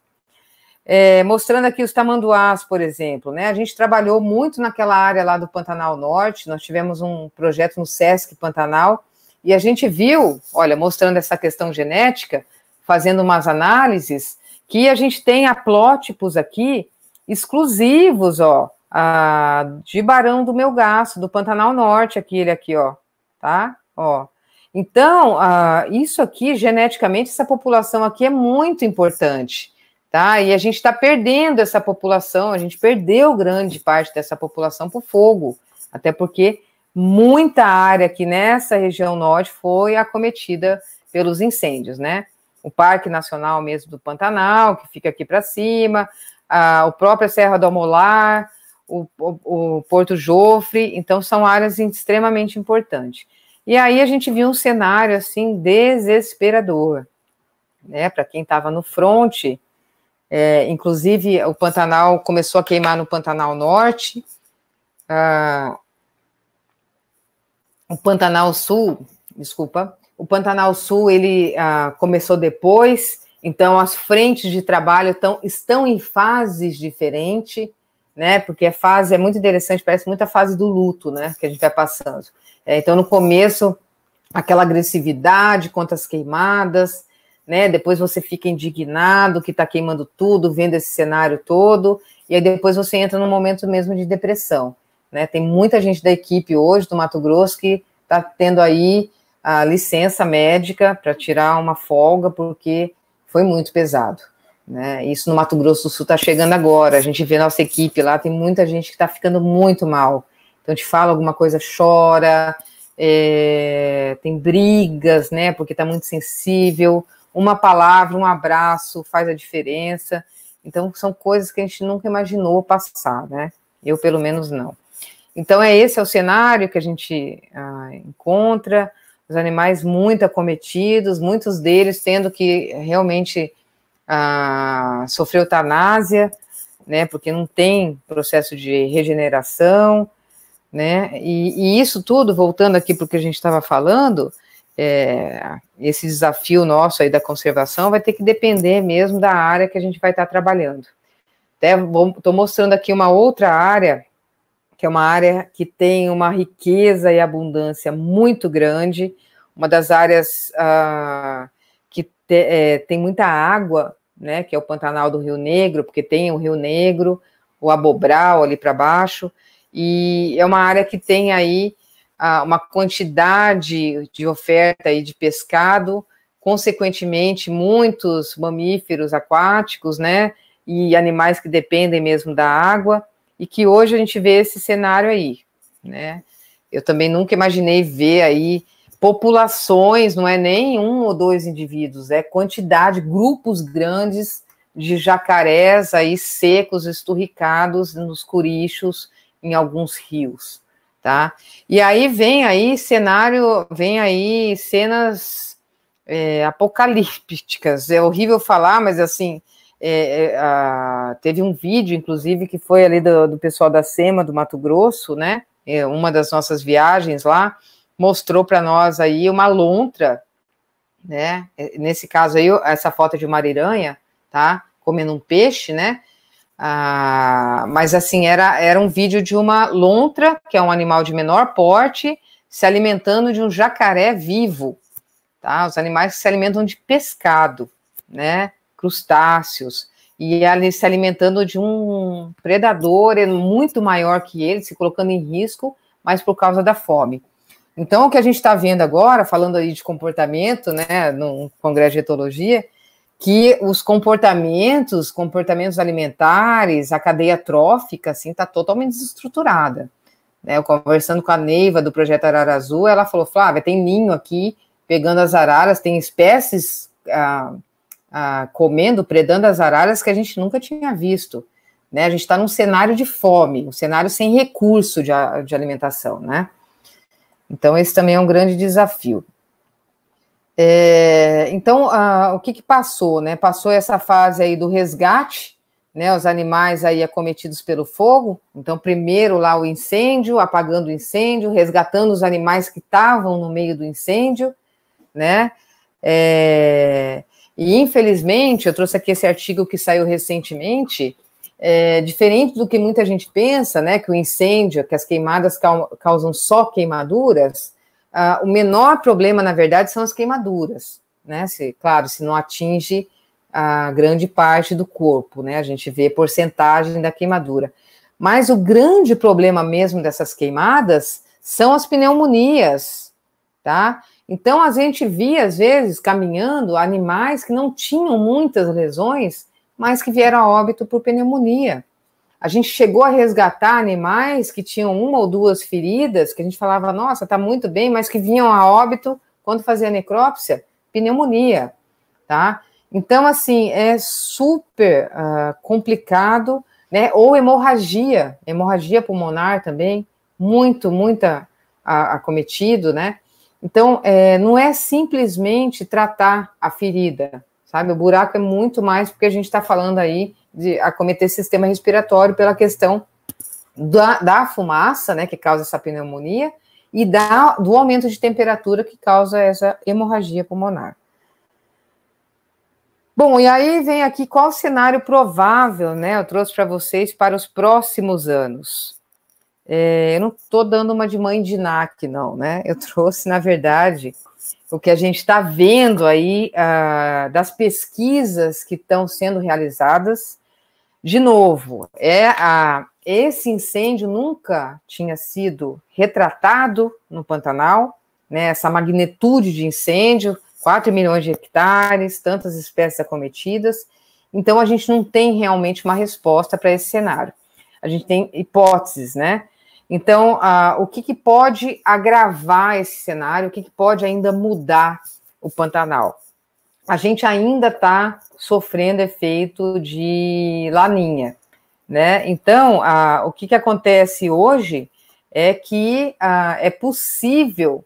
É, mostrando aqui os tamanduás, por exemplo, né? A gente trabalhou muito naquela área lá do Pantanal Norte, nós tivemos um projeto no SESC Pantanal, e a gente viu, olha, mostrando essa questão genética, fazendo umas análises, que a gente tem haplótipos aqui exclusivos, ó, a, de Barão do Melgaço, do Pantanal Norte, aquele aqui, ó, tá? Ó. Então, a, isso aqui, geneticamente, essa população aqui é muito importante, tá? E a gente está perdendo essa população, a gente perdeu grande parte dessa população para o fogo, até porque muita área que nessa região norte foi acometida pelos incêndios, né? O Parque Nacional mesmo do Pantanal, que fica aqui para cima, a, a própria Serra do Amolar, o, o, o Porto Jofre, então são áreas extremamente importantes. E aí a gente viu um cenário assim desesperador, né? Para quem estava no fronte, é, inclusive o Pantanal começou a queimar no Pantanal Norte, ah, o Pantanal Sul, desculpa, o Pantanal Sul ele ah, começou depois, então as frentes de trabalho tão, estão em fases diferentes, né? Porque a fase é muito interessante, parece muita fase do luto, né? Que a gente vai passando. É, então no começo aquela agressividade contra as queimadas, né? Depois você fica indignado que está queimando tudo, vendo esse cenário todo, e aí depois você entra num momento mesmo de depressão. Né? Tem muita gente da equipe hoje do Mato Grosso que está tendo aí a licença médica para tirar uma folga, porque foi muito pesado. Né? Isso no Mato Grosso do Sul está chegando agora. A gente vê nossa equipe lá, tem muita gente que está ficando muito mal. Então te fala alguma coisa, chora, é, tem brigas, né? Porque está muito sensível. Uma palavra, um abraço faz a diferença. Então são coisas que a gente nunca imaginou passar, né? Eu pelo menos não. Então, é esse é o cenário que a gente ah, encontra, os animais muito acometidos, muitos deles tendo que realmente ah, sofrer eutanásia, né, porque não tem processo de regeneração, né, e, e isso tudo, voltando aqui para o que a gente estava falando, é, esse desafio nosso aí da conservação vai ter que depender mesmo da área que a gente vai estar tá trabalhando. estou mostrando aqui uma outra área que é uma área que tem uma riqueza e abundância muito grande, uma das áreas ah, que te, é, tem muita água, né, que é o Pantanal do Rio Negro, porque tem o Rio Negro, o Abobral ali para baixo, e é uma área que tem aí ah, uma quantidade de oferta aí de pescado, consequentemente muitos mamíferos aquáticos, né, e animais que dependem mesmo da água, e que hoje a gente vê esse cenário aí, né? Eu também nunca imaginei ver aí populações, não é nem um ou dois indivíduos, é quantidade, grupos grandes de jacarés aí secos, esturricados nos curichos em alguns rios, tá? E aí vem aí cenário, vem aí cenas é, apocalípticas. É horrível falar, mas assim, é, é, a, teve um vídeo, inclusive, que foi ali do, do pessoal da SEMA do Mato Grosso, né? É, uma das nossas viagens lá, mostrou para nós aí uma lontra, né? É, nesse caso aí, essa foto é de uma ariranha, tá? Comendo um peixe, né? Ah, mas assim, era, era um vídeo de uma lontra, que é um animal de menor porte, se alimentando de um jacaré vivo, tá? Os animais que se alimentam de pescado, né? crustáceos, e ali se alimentando de um predador muito maior que ele, se colocando em risco, mas por causa da fome. Então, o que a gente está vendo agora, falando aí de comportamento, né, no Congresso de Etologia, que os comportamentos, comportamentos alimentares, a cadeia trófica, assim, está totalmente desestruturada. Né? Eu conversando com a Neiva do Projeto Arara Azul, ela falou, Flávia, tem ninho aqui, pegando as araras, tem espécies... Ah, ah, comendo, predando as araras que a gente nunca tinha visto. Né? A gente está num cenário de fome, um cenário sem recurso de, de alimentação, né? Então, esse também é um grande desafio. É, então, ah, o que, que passou, né? Passou essa fase aí do resgate, né? Os animais aí acometidos pelo fogo. Então, primeiro lá o incêndio, apagando o incêndio, resgatando os animais que estavam no meio do incêndio, né? É, e, infelizmente, eu trouxe aqui esse artigo que saiu recentemente, é, diferente do que muita gente pensa, né, que o incêndio, que as queimadas causam só queimaduras, ah, o menor problema, na verdade, são as queimaduras, né, se, claro, se não atinge a grande parte do corpo, né, a gente vê porcentagem da queimadura. Mas o grande problema mesmo dessas queimadas são as pneumonias, tá? Então, a gente via, às vezes, caminhando, animais que não tinham muitas lesões, mas que vieram a óbito por pneumonia. A gente chegou a resgatar animais que tinham uma ou duas feridas, que a gente falava, nossa, está muito bem, mas que vinham a óbito quando fazia necrópsia, pneumonia, tá? Então, assim, é super uh, complicado, né? Ou hemorragia, hemorragia pulmonar também, muito, muita acometido, né? Então, é, não é simplesmente tratar a ferida, sabe? O buraco é muito mais porque a gente está falando aí de acometer sistema respiratório pela questão da, da fumaça, né, que causa essa pneumonia, e da, do aumento de temperatura que causa essa hemorragia pulmonar. Bom, e aí vem aqui qual o cenário provável, né? Eu trouxe para vocês para os próximos anos. É, eu não estou dando uma de mãe de NAC, não, né? Eu trouxe, na verdade, o que a gente está vendo aí ah, das pesquisas que estão sendo realizadas. De novo, é a, esse incêndio nunca tinha sido retratado no Pantanal, né, essa magnitude de incêndio, 4 milhões de hectares, tantas espécies acometidas. Então, a gente não tem realmente uma resposta para esse cenário. A gente tem hipóteses, né? Então, o que, que, pode agravar esse cenário, o que, que pode ainda mudar o Pantanal? A gente ainda está sofrendo efeito de laninha, né? Então, o que, que acontece hoje é que é possível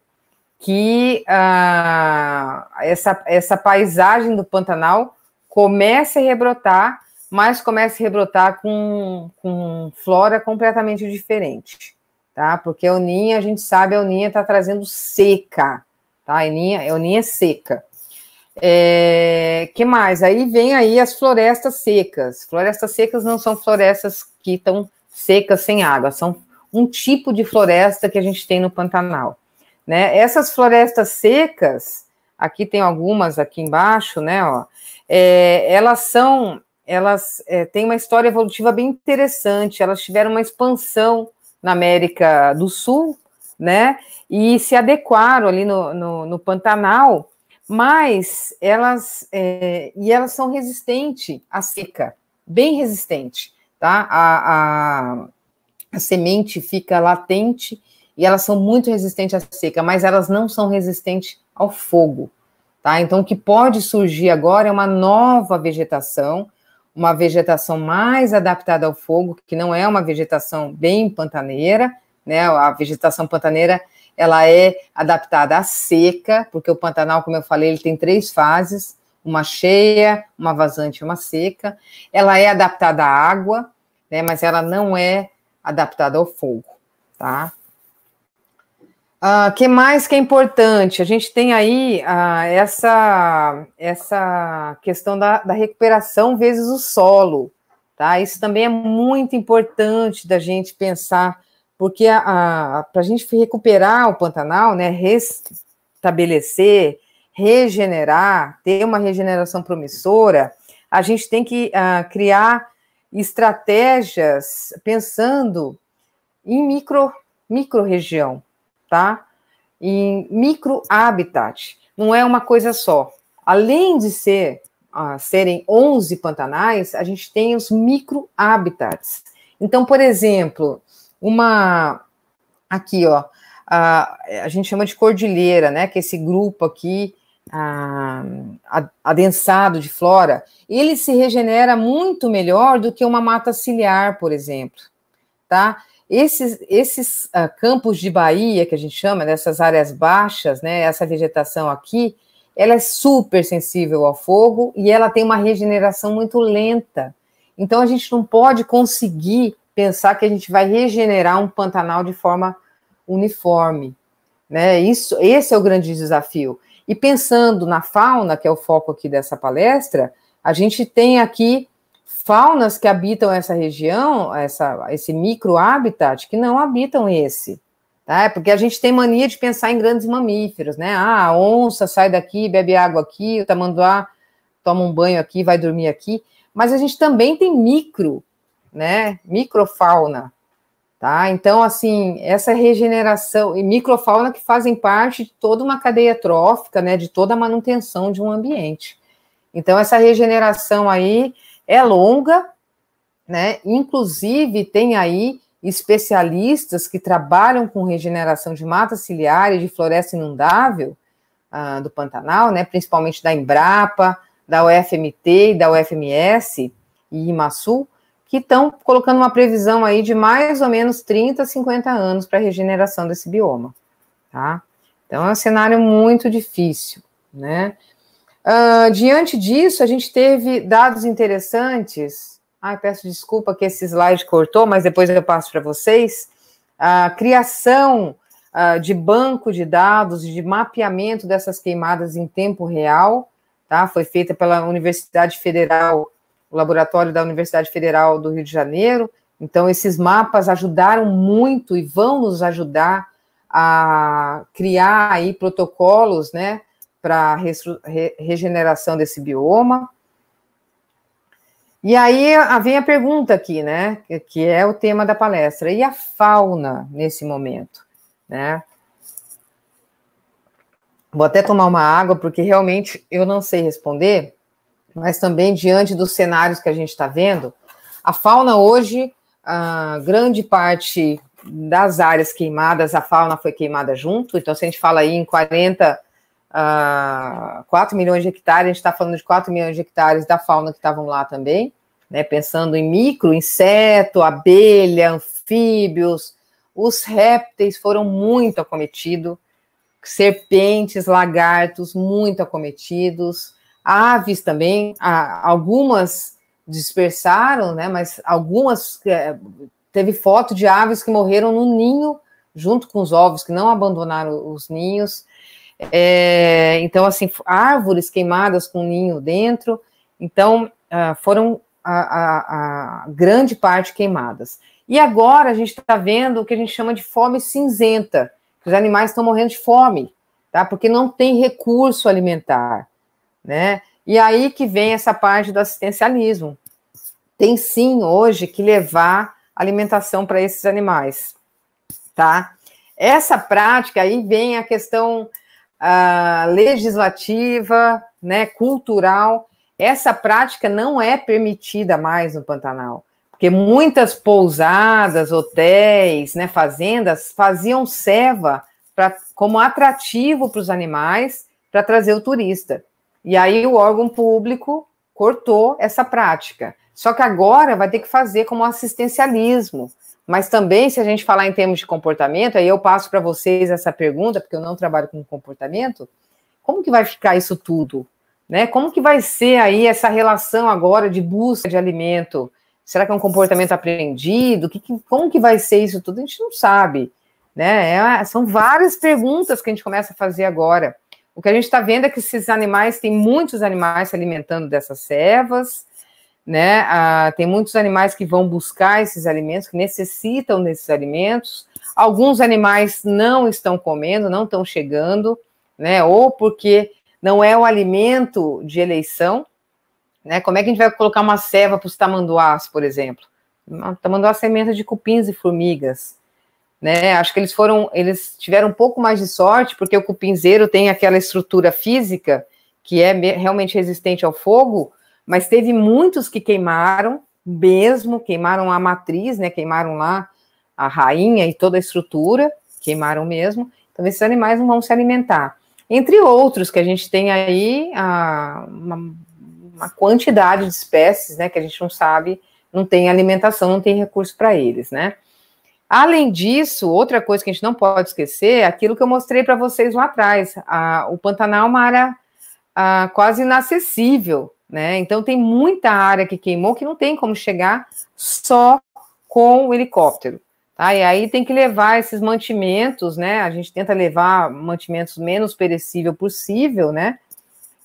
que essa, essa paisagem do Pantanal comece a rebrotar mas começa a rebrotar com, com flora completamente diferente, tá? Porque a Uninha, a gente sabe, a Euninha está trazendo seca, tá? A Uninha, a Euninha é seca. É, que mais? Aí vem aí as florestas secas. Florestas secas não são florestas que estão secas sem água, são um tipo de floresta que a gente tem no Pantanal. Né? Essas florestas secas, aqui tem algumas aqui embaixo, né? Ó, é, elas são elas é, têm uma história evolutiva bem interessante, elas tiveram uma expansão na América do Sul, né? E se adequaram ali no, no, no Pantanal, mas elas é, e elas são resistentes à seca, bem resistente, tá? A, a, a semente fica latente e elas são muito resistentes à seca, mas elas não são resistentes ao fogo, tá? Então, o que pode surgir agora é uma nova vegetação uma vegetação mais adaptada ao fogo, que não é uma vegetação bem pantaneira, né? A vegetação pantaneira ela é adaptada à seca, porque o Pantanal, como eu falei, ele tem três fases: uma cheia, uma vazante e uma seca. Ela é adaptada à água, né? Mas ela não é adaptada ao fogo, tá? Ah, que mais que é importante? A gente tem aí ah, essa, essa questão da, da recuperação vezes o solo, tá? Isso também é muito importante da gente pensar, porque para a, a gente recuperar o Pantanal, né, restabelecer, regenerar, ter uma regeneração promissora, a gente tem que ah, criar estratégias pensando em micro, micro região, tá? Em micro habitat. Não é uma coisa só. Além de ser ah, serem 11 pantanais, a gente tem os micro habitats. Então, por exemplo, uma aqui, ó, a, a gente chama de cordilheira, né? Que é esse grupo aqui ah, a, adensado de flora, ele se regenera muito melhor do que uma mata ciliar, por exemplo, tá? Esses, esses uh, campos de Bahia, que a gente chama, dessas né, áreas baixas, né, essa vegetação aqui, ela é super sensível ao fogo e ela tem uma regeneração muito lenta. Então, a gente não pode conseguir pensar que a gente vai regenerar um Pantanal de forma uniforme. Né? Isso, esse é o grande desafio. E pensando na fauna, que é o foco aqui dessa palestra, a gente tem aqui faunas que habitam essa região, essa, esse habitat que não habitam esse. Tá? É porque a gente tem mania de pensar em grandes mamíferos, né? Ah, a onça sai daqui, bebe água aqui, o tamanduá toma um banho aqui, vai dormir aqui. Mas a gente também tem micro, né? Microfauna. Tá? Então, assim, essa regeneração e microfauna que fazem parte de toda uma cadeia trófica, né? De toda a manutenção de um ambiente. Então, essa regeneração aí é longa, né? Inclusive, tem aí especialistas que trabalham com regeneração de mata ciliar e de floresta inundável ah, do Pantanal, né? principalmente da Embrapa, da UFMT e da UFMS e IMASU, que estão colocando uma previsão aí de mais ou menos 30, 50 anos para a regeneração desse bioma, tá? Então é um cenário muito difícil, né? Uh, diante disso, a gente teve dados interessantes. Ah, peço desculpa que esse slide cortou, mas depois eu passo para vocês. A criação uh, de banco de dados, de mapeamento dessas queimadas em tempo real, tá? Foi feita pela Universidade Federal, o laboratório da Universidade Federal do Rio de Janeiro. Então, esses mapas ajudaram muito e vão nos ajudar a criar aí protocolos, né? para re regeneração desse bioma. E aí vem a pergunta aqui, né? Que é o tema da palestra. E a fauna nesse momento, né? Vou até tomar uma água, porque realmente eu não sei responder, mas também diante dos cenários que a gente está vendo, a fauna hoje, a grande parte das áreas queimadas, a fauna foi queimada junto. Então, se a gente fala aí em 40 a ah, 4 milhões de hectares, a gente está falando de 4 milhões de hectares da fauna que estavam lá também, né, pensando em micro, inseto, abelha, anfíbios, os répteis foram muito acometidos, serpentes, lagartos, muito acometidos, aves também, ah, algumas dispersaram, né, mas algumas, é, teve foto de aves que morreram no ninho, junto com os ovos, que não abandonaram os ninhos, é, então, assim, árvores queimadas com ninho dentro. Então, ah, foram a, a, a grande parte queimadas. E agora a gente está vendo o que a gente chama de fome cinzenta, que os animais estão morrendo de fome, tá? Porque não tem recurso alimentar, né? E aí que vem essa parte do assistencialismo. Tem sim hoje que levar alimentação para esses animais, tá? Essa prática aí vem a questão legislativa, né, cultural. Essa prática não é permitida mais no Pantanal, porque muitas pousadas, hotéis, né, fazendas faziam ceva pra, como atrativo para os animais para trazer o turista. E aí o órgão público cortou essa prática. Só que agora vai ter que fazer como assistencialismo, mas também, se a gente falar em termos de comportamento, aí eu passo para vocês essa pergunta, porque eu não trabalho com comportamento, como que vai ficar isso tudo? Né? Como que vai ser aí essa relação agora de busca de alimento? Será que é um comportamento aprendido? Que, que, como que vai ser isso tudo? A gente não sabe. Né? É, são várias perguntas que a gente começa a fazer agora. O que a gente está vendo é que esses animais, tem muitos animais se alimentando dessas servas, né? Ah, tem muitos animais que vão buscar esses alimentos, que necessitam desses alimentos. Alguns animais não estão comendo, não estão chegando, né? Ou porque não é o alimento de eleição, né? Como é que a gente vai colocar uma ceva para os tamanduás, por exemplo? Tamanduá semente de cupins e formigas, né? Acho que eles foram, eles tiveram um pouco mais de sorte porque o cupinzeiro tem aquela estrutura física que é realmente resistente ao fogo, mas teve muitos que queimaram, mesmo queimaram a matriz, né? Queimaram lá a rainha e toda a estrutura, queimaram mesmo. Então esses animais não vão se alimentar. Entre outros que a gente tem aí a, uma, uma quantidade de espécies, né? Que a gente não sabe, não tem alimentação, não tem recurso para eles, né? Além disso, outra coisa que a gente não pode esquecer é aquilo que eu mostrei para vocês lá atrás. A, o Pantanal é uma área a, ah, quase inacessível né? Então tem muita área que queimou que não tem como chegar só com o helicóptero. Tá? E aí tem que levar esses mantimentos, né? A gente tenta levar mantimentos menos perecível possível, né?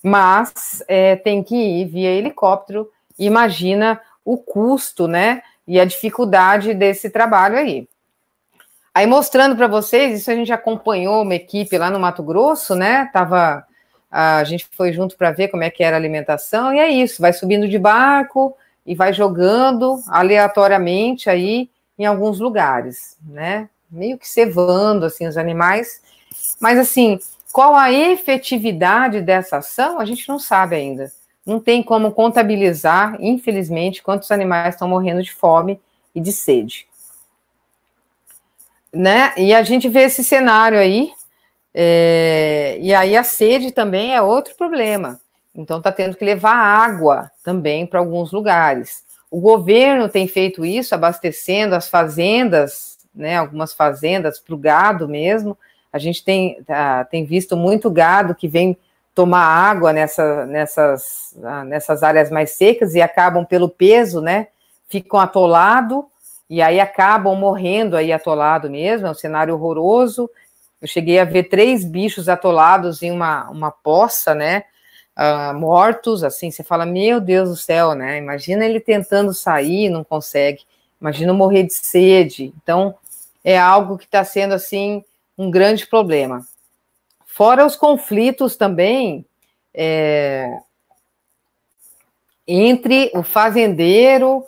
Mas é, tem que ir via helicóptero. Imagina o custo, né? E a dificuldade desse trabalho aí. Aí mostrando para vocês, isso a gente acompanhou uma equipe lá no Mato Grosso, né? Tava a gente foi junto para ver como é que era a alimentação, e é isso, vai subindo de barco e vai jogando aleatoriamente aí em alguns lugares, né? Meio que cevando assim os animais. Mas assim, qual a efetividade dessa ação? A gente não sabe ainda. Não tem como contabilizar, infelizmente, quantos animais estão morrendo de fome e de sede. Né? E a gente vê esse cenário aí é, e aí a sede também é outro problema. Então está tendo que levar água também para alguns lugares. O governo tem feito isso, abastecendo as fazendas, né, algumas fazendas para o gado mesmo. A gente tem, tá, tem visto muito gado que vem tomar água nessa, nessas, ah, nessas áreas mais secas e acabam pelo peso, né? Ficam atolado e aí acabam morrendo aí atolado mesmo, é um cenário horroroso. Eu cheguei a ver três bichos atolados em uma, uma poça, né? Uh, mortos, assim, você fala, meu Deus do céu, né? Imagina ele tentando sair, não consegue. Imagina morrer de sede. Então, é algo que está sendo, assim, um grande problema. Fora os conflitos também é, entre o fazendeiro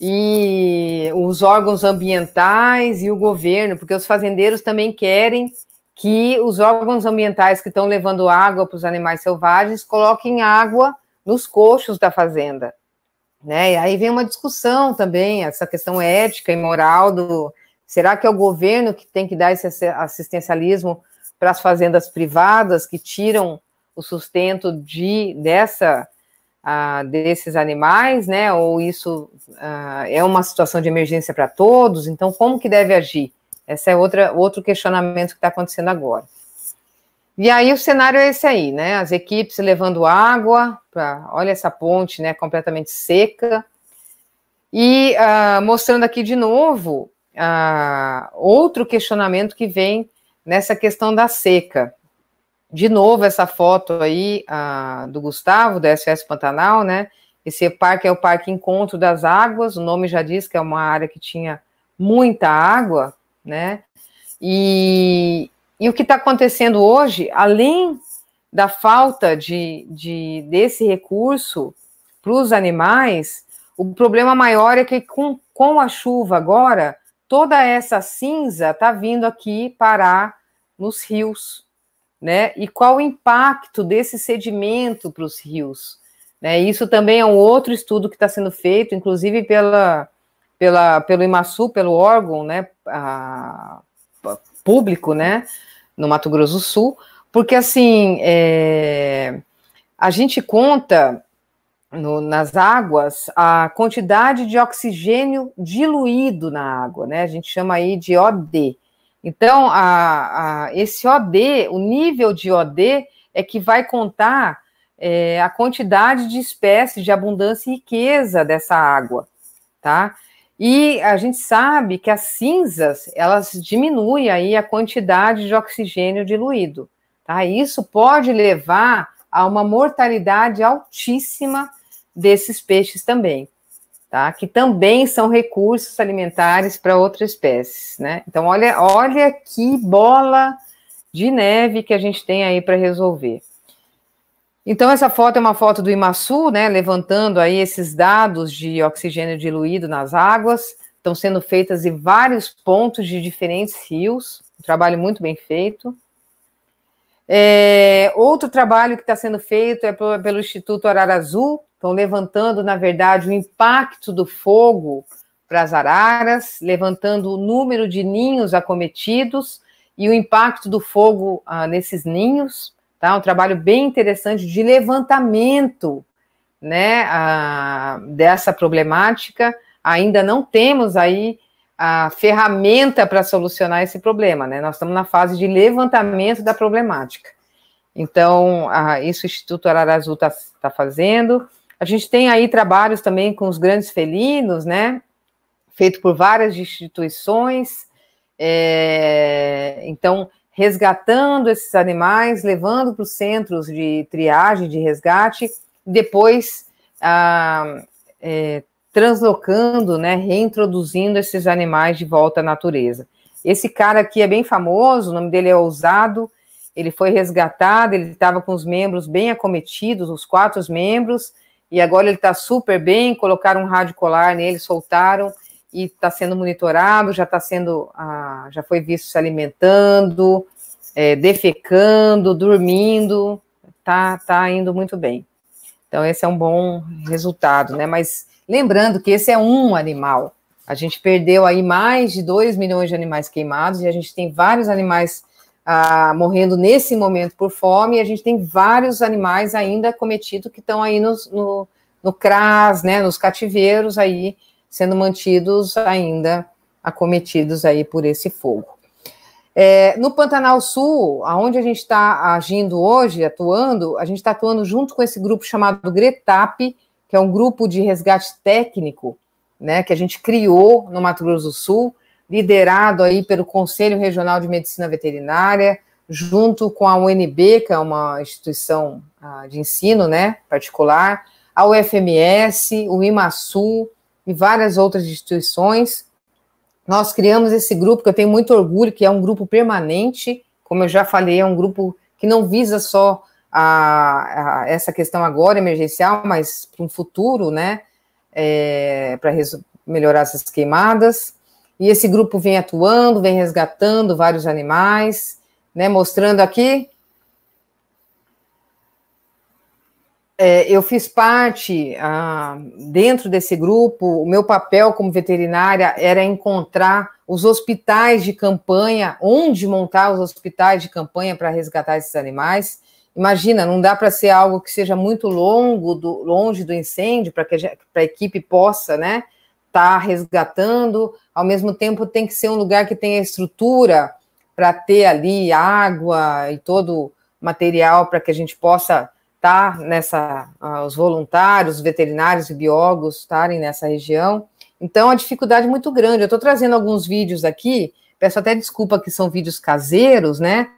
e os órgãos ambientais e o governo, porque os fazendeiros também querem que os órgãos ambientais que estão levando água para os animais selvagens coloquem água nos coxos da fazenda. Né? E aí vem uma discussão também, essa questão ética e moral do será que é o governo que tem que dar esse assistencialismo para as fazendas privadas que tiram o sustento de dessa desses animais, né? Ou isso ah, é uma situação de emergência para todos? Então, como que deve agir? Essa é outra, outro questionamento que está acontecendo agora. E aí o cenário é esse aí, né? As equipes levando água, pra, olha essa ponte, né? Completamente seca. E uh, mostrando aqui de novo uh, outro questionamento que vem nessa questão da seca. De novo essa foto aí uh, do Gustavo, da Ss Pantanal, né? Esse parque é o Parque Encontro das Águas, o nome já diz que é uma área que tinha muita água, né? E, e o que está acontecendo hoje, além da falta de, de desse recurso para os animais, o problema maior é que com, com a chuva agora, toda essa cinza está vindo aqui parar nos rios, né? E qual o impacto desse sedimento para os rios? Né? Isso também é um outro estudo que está sendo feito, inclusive pela pela, pelo IMASU, pelo órgão né, a, público né, no Mato Grosso do Sul, porque assim é, a gente conta no, nas águas a quantidade de oxigênio diluído na água, né? A gente chama aí de OD. Então, a, a, esse OD, o nível de OD é que vai contar é, a quantidade de espécies, de abundância e riqueza dessa água, tá? E a gente sabe que as cinzas, elas diminuem aí a quantidade de oxigênio diluído, tá? Isso pode levar a uma mortalidade altíssima desses peixes também, tá? Que também são recursos alimentares para outras espécies, né? Então, olha, olha que bola de neve que a gente tem aí para resolver. Então, essa foto é uma foto do Imaçu, né, levantando aí esses dados de oxigênio diluído nas águas. Estão sendo feitas em vários pontos de diferentes rios. Um trabalho muito bem feito. É, outro trabalho que está sendo feito é pelo Instituto Arara Azul. Estão levantando, na verdade, o impacto do fogo para as araras, levantando o número de ninhos acometidos e o impacto do fogo ah, nesses ninhos tá? Um trabalho bem interessante de levantamento, né, a, dessa problemática. Ainda não temos aí a ferramenta para solucionar esse problema, né? Nós estamos na fase de levantamento da problemática. Então, a, isso o Instituto Arara Azul está tá fazendo. A gente tem aí trabalhos também com os grandes felinos, né? Feito por várias instituições. É, então, resgatando esses animais, levando para os centros de triagem, de resgate, depois ah, é, translocando, né, reintroduzindo esses animais de volta à natureza. Esse cara aqui é bem famoso, o nome dele é Ousado, ele foi resgatado, ele estava com os membros bem acometidos, os quatro membros, e agora ele está super bem, colocaram um rádio colar nele, soltaram, e está sendo monitorado, já está sendo, ah, já foi visto se alimentando, é, defecando, dormindo, tá, tá indo muito bem. Então esse é um bom resultado, né? Mas lembrando que esse é um animal. A gente perdeu aí mais de 2 milhões de animais queimados e a gente tem vários animais ah, morrendo nesse momento por fome e a gente tem vários animais ainda cometidos que estão aí nos, no, no CRAS, né, nos cativeiros aí, sendo mantidos ainda acometidos aí por esse fogo. É, no Pantanal Sul, aonde a gente está agindo hoje, atuando, a gente está atuando junto com esse grupo chamado Gretap, que é um grupo de resgate técnico, né, que a gente criou no Mato Grosso do Sul, liderado aí pelo Conselho Regional de Medicina Veterinária, junto com a UNB, que é uma instituição ah, de ensino, né, particular, a UFMS, o IMASU, e várias outras instituições. Nós criamos esse grupo que eu tenho muito orgulho, que é um grupo permanente, como eu já falei, é um grupo que não visa só a, a essa questão agora emergencial, mas para um futuro, né, é, para melhorar essas queimadas. E esse grupo vem atuando, vem resgatando vários animais, né, mostrando aqui é, eu fiz parte, ah, dentro desse grupo, o meu papel como veterinária era encontrar os hospitais de campanha, onde montar os hospitais de campanha para resgatar esses animais. Imagina, não dá para ser algo que seja muito longo, do, longe do incêndio, para que a equipe possa, né, estar tá resgatando. Ao mesmo tempo, tem que ser um lugar que tenha estrutura para ter ali água e todo material para que a gente possa tá nessa, ah, os voluntários, veterinários e biólogos estarem nessa região. Então, a dificuldade é muito grande. Eu estou trazendo alguns vídeos aqui, peço até desculpa que são vídeos caseiros, né?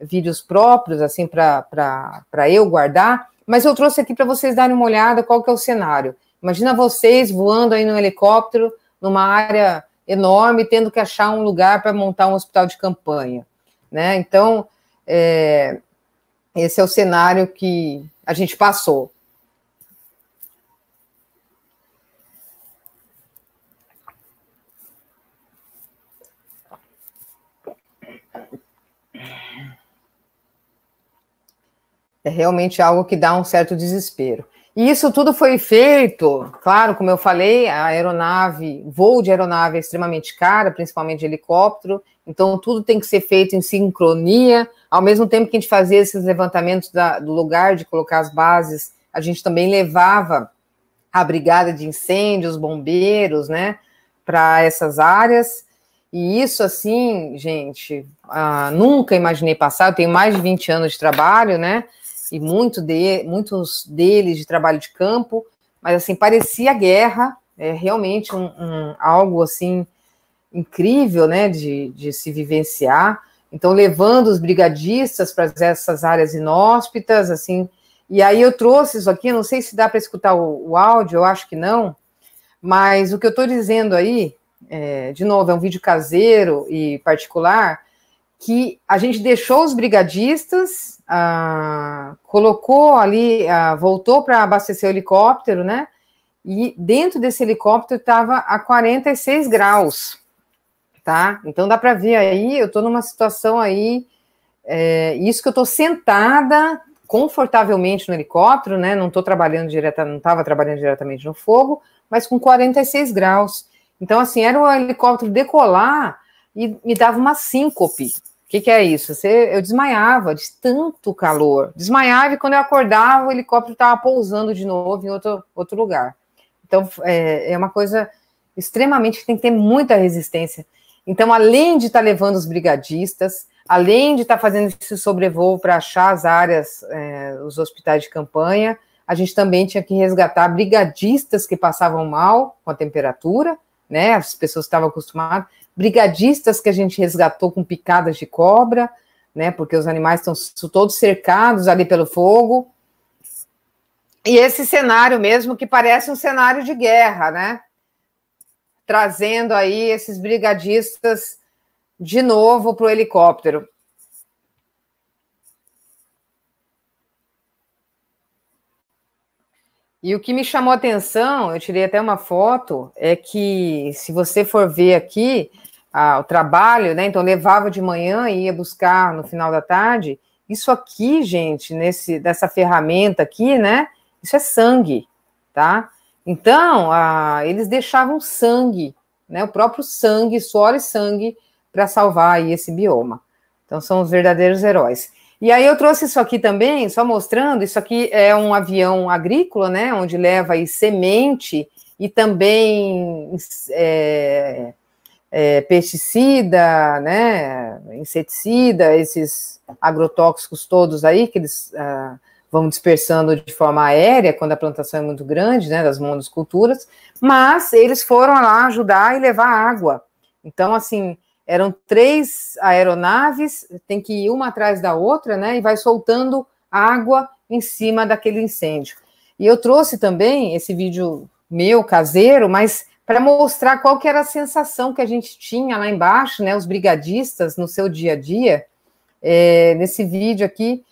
Vídeos próprios, assim, para eu guardar, mas eu trouxe aqui para vocês darem uma olhada qual que é o cenário. Imagina vocês voando aí num helicóptero, numa área enorme, tendo que achar um lugar para montar um hospital de campanha, né? Então, é, esse é o cenário que a gente passou. É realmente algo que dá um certo desespero. E isso tudo foi feito, claro, como eu falei, a aeronave, voo de aeronave é extremamente cara, principalmente de helicóptero, então tudo tem que ser feito em sincronia ao mesmo tempo que a gente fazia esses levantamentos da, do lugar de colocar as bases, a gente também levava a brigada de incêndios, bombeiros, né, para essas áreas. E isso, assim, gente, ah, nunca imaginei passar. Eu tenho mais de 20 anos de trabalho, né? E muito de, muitos deles de trabalho de campo. Mas, assim, parecia guerra. É realmente um, um algo, assim, incrível, né? De, de se vivenciar. Então, levando os brigadistas para essas áreas inóspitas, assim. E aí eu trouxe isso aqui, não sei se dá para escutar o, o, áudio, eu acho que não, mas o que eu estou dizendo aí, é, de novo, é um vídeo caseiro e particular, que a gente deixou os brigadistas, ah, colocou ali, ah, voltou para abastecer o helicóptero, né? E dentro desse helicóptero estava a 46 graus tá? Então dá para ver aí, eu estou numa situação aí, é, isso que eu estou sentada confortavelmente no helicóptero, né? Não estou trabalhando direta, não estava trabalhando diretamente no fogo, mas com 46 graus. Então, assim, era o helicóptero decolar e me dava uma síncope. O que, que, é isso? Você, eu desmaiava de tanto calor. Desmaiava e quando eu acordava, o helicóptero estava pousando de novo em outro, outro lugar. Então, é, é uma coisa extremamente que tem que ter muita resistência. Então, além de estar tá levando os brigadistas, além de estar tá fazendo esse sobrevoo para achar as áreas, é, os hospitais de campanha, a gente também tinha que resgatar brigadistas que passavam mal com a temperatura, né? As pessoas estavam acostumadas, brigadistas que a gente resgatou com picadas de cobra, né? Porque os animais estão todos cercados ali pelo fogo. E esse cenário mesmo que parece um cenário de guerra, né? trazendo aí esses brigadistas de novo para o helicóptero. E o que me chamou a atenção, eu tirei até uma foto, é que se você for ver aqui ah, o trabalho, né? Então levava de manhã e ia buscar no final da tarde. Isso aqui, gente, nesse dessa ferramenta aqui, né? Isso é sangue, tá? Então, a, eles deixavam sangue, né, o próprio sangue, suor e sangue, para salvar aí esse bioma. Então, são os verdadeiros heróis. E aí eu trouxe isso aqui também, só mostrando, isso aqui é um avião agrícola, né, onde leva aí semente e também é, é, pesticida, né, inseticida, esses agrotóxicos todos aí que eles uh, vão dispersando de forma aérea, quando a plantação é muito grande, né, das monoculturas, mas eles foram lá ajudar e levar água. Então, assim, eram três aeronaves, tem que ir uma atrás da outra, né, e vai soltando água em cima daquele incêndio. E eu trouxe também esse vídeo meu, caseiro, mas para mostrar qual que era a sensação que a gente tinha lá embaixo, né, os brigadistas no seu dia a dia, é, nesse vídeo aqui,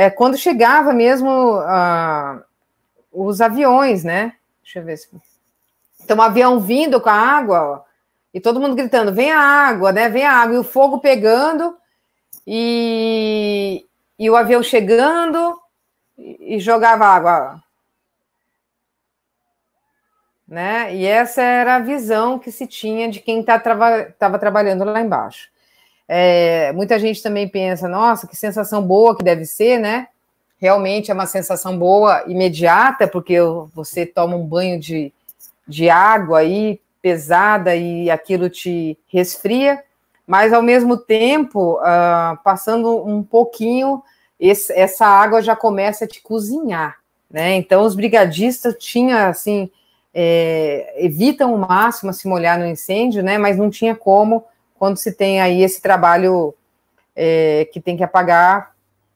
é, quando chegava mesmo uh, os aviões, né? Deixa eu ver se. Então, o avião vindo com a água, ó, e todo mundo gritando: vem a água, né? Vem a água, e o fogo pegando, e, e o avião chegando e, e jogava água. Né? E essa era a visão que se tinha de quem estava tá tra trabalhando lá embaixo. É, muita gente também pensa, nossa, que sensação boa que deve ser, né? Realmente é uma sensação boa imediata, porque você toma um banho de, de água aí pesada e aquilo te resfria, mas ao mesmo tempo, uh, passando um pouquinho, esse, essa água já começa a te cozinhar, né? Então os brigadistas tinham assim é, evitam o máximo se molhar no incêndio, né? Mas não tinha como quando se tem aí esse trabalho é, que tem que apagar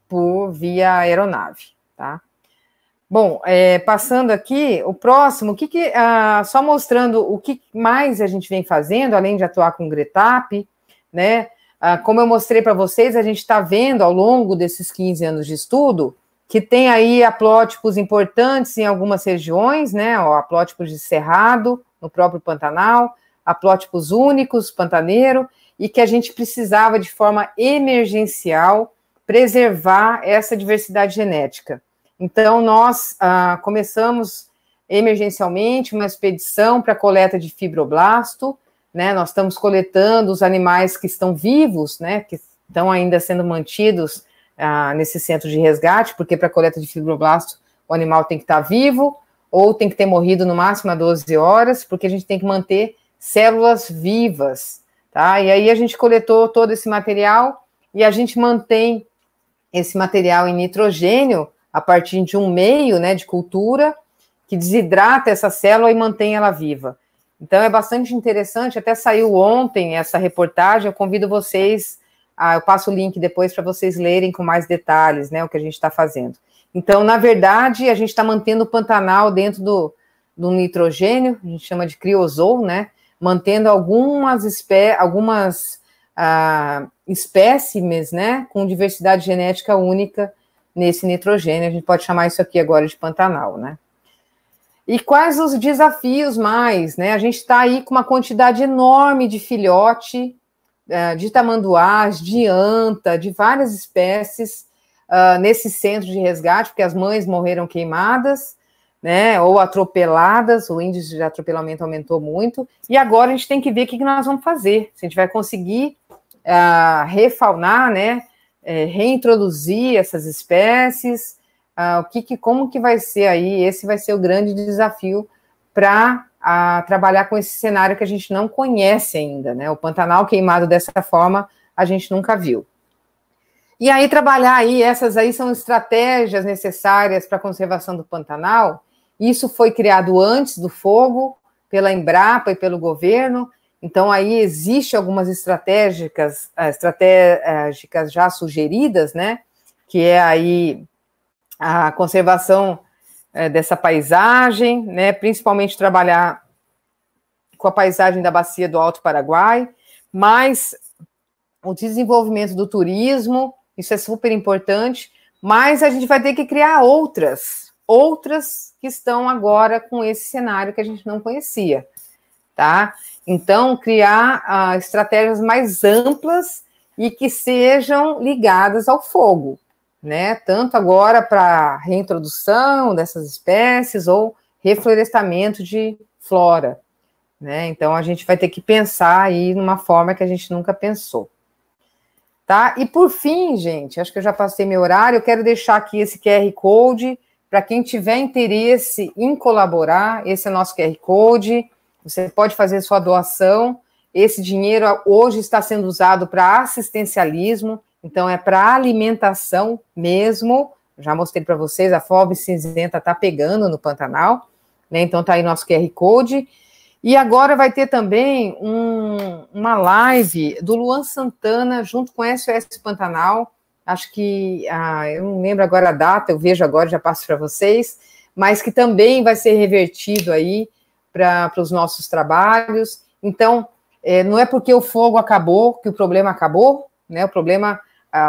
por via aeronave, tá? Bom, é, passando aqui, o próximo, o que, que ah, só mostrando o que mais a gente vem fazendo, além de atuar com o Gretap, né? Ah, como eu mostrei para vocês, a gente está vendo ao longo desses 15 anos de estudo que tem aí aplótipos importantes em algumas regiões, né? O aplótipos de Cerrado, no próprio Pantanal, haplótipos únicos, pantaneiro, e que a gente precisava, de forma emergencial, preservar essa diversidade genética. Então, nós ah, começamos emergencialmente uma expedição para coleta de fibroblasto, né? Nós estamos coletando os animais que estão vivos, né? Que estão ainda sendo mantidos ah, nesse centro de resgate, porque para coleta de fibroblasto o animal tem que estar vivo ou tem que ter morrido no máximo a 12 horas, porque a gente tem que manter células vivas, tá? E aí a gente coletou todo esse material e a gente mantém esse material em nitrogênio a partir de um meio, né, de cultura que desidrata essa célula e mantém ela viva. Então é bastante interessante, até saiu ontem essa reportagem, eu convido vocês, eu passo o link depois para vocês lerem com mais detalhes, né, o que a gente está fazendo. Então, na verdade, a gente está mantendo o Pantanal dentro do, do nitrogênio, a gente chama de criosol, né, mantendo algumas, espé algumas ah, espécimes né, com diversidade genética única nesse nitrogênio. A gente pode chamar isso aqui agora de Pantanal, né? E quais os desafios mais, né? A gente está aí com uma quantidade enorme de filhote, eh, de tamanduás, de anta, de várias espécies uh, nesse centro de resgate, porque as mães morreram queimadas, né? Ou atropeladas, o índice de atropelamento aumentou muito. E agora a gente tem que ver o que nós vamos fazer. Se a gente vai conseguir uh, refaunar, né? É, reintroduzir essas espécies, uh, o que, que, como que vai ser aí? Esse vai ser o grande desafio para uh, ah, trabalhar com esse cenário que a gente não conhece ainda, né? O Pantanal queimado dessa forma a gente nunca viu. E aí trabalhar aí, essas aí são estratégias necessárias para a conservação do Pantanal, isso foi criado antes do fogo, pela Embrapa e pelo governo. Então, aí existe algumas estratégicas, eh, estratégicas já sugeridas, né? Que é aí a conservação eh, dessa paisagem, né? Principalmente trabalhar com a paisagem da bacia do Alto Paraguai, mas o desenvolvimento do turismo, isso é super importante, mas a gente vai ter que criar outras outras que estão agora com esse cenário que a gente não conhecia, tá? Então, criar uh, estratégias mais amplas e que sejam ligadas ao fogo, né? Tanto agora para reintrodução dessas espécies ou reflorestamento de flora, né? Então a gente vai ter que pensar aí numa forma que a gente nunca pensou. Tá? E por fim, gente, acho que eu já passei meu horário, eu quero deixar aqui esse QR Code para quem tiver interesse em colaborar, esse é nosso QR Code, você pode fazer sua doação. Esse dinheiro hoje está sendo usado para assistencialismo, então é para alimentação mesmo. Já mostrei para vocês, a fome cinzenta está pegando no Pantanal, né? Então está aí nosso QR Code. E agora vai ter também um, uma live do Luan Santana junto com SOS Pantanal acho que ah, eu não lembro agora a data, eu vejo agora, já passo para vocês, mas que também vai ser revertido aí para os nossos trabalhos. Então, é, não é porque o fogo acabou que o problema acabou, né? O problema a,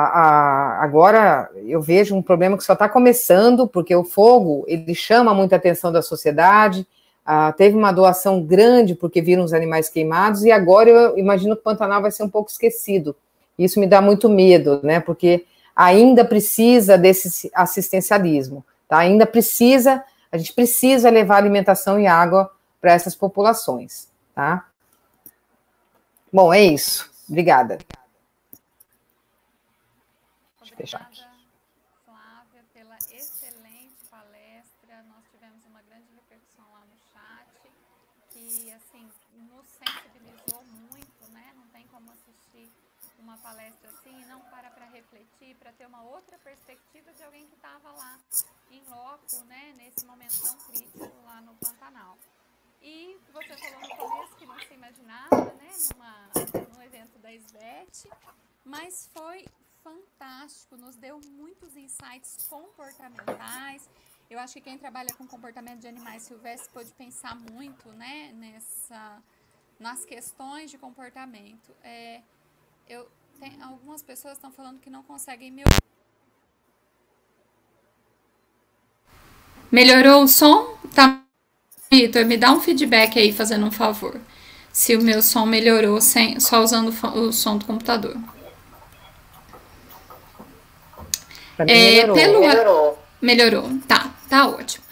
a, agora eu vejo um problema que só está começando, porque o fogo ele chama muita atenção da sociedade. Ah, teve uma doação grande porque viram os animais queimados, e agora eu imagino que o Pantanal vai ser um pouco esquecido isso me dá muito medo, né? Porque ainda precisa desse assistencialismo, tá? Ainda precisa, a gente precisa levar alimentação e água para essas populações, tá? Bom, é isso. Obrigada. Deixa eu fechar aqui. uma palestra assim e não para para refletir, para ter uma outra perspectiva de alguém que estava lá em loco, né, nesse momento tão crítico lá no Pantanal. E você falou no começo que não se imaginava, né, numa, num evento da SBET, mas foi fantástico, nos deu muitos insights comportamentais. Eu acho que quem trabalha com comportamento de animais silvestres pode pensar muito, né, nessa, nas questões de comportamento. É, eu, tem, algumas pessoas estão falando que não conseguem me ouvir. Melhorou o som? Tá, Vitor, me dá um feedback aí, fazendo um favor. Se o meu som melhorou sem, só usando o som do computador. É, melhorou. Pelo... melhorou. Melhorou. Tá, tá ótimo.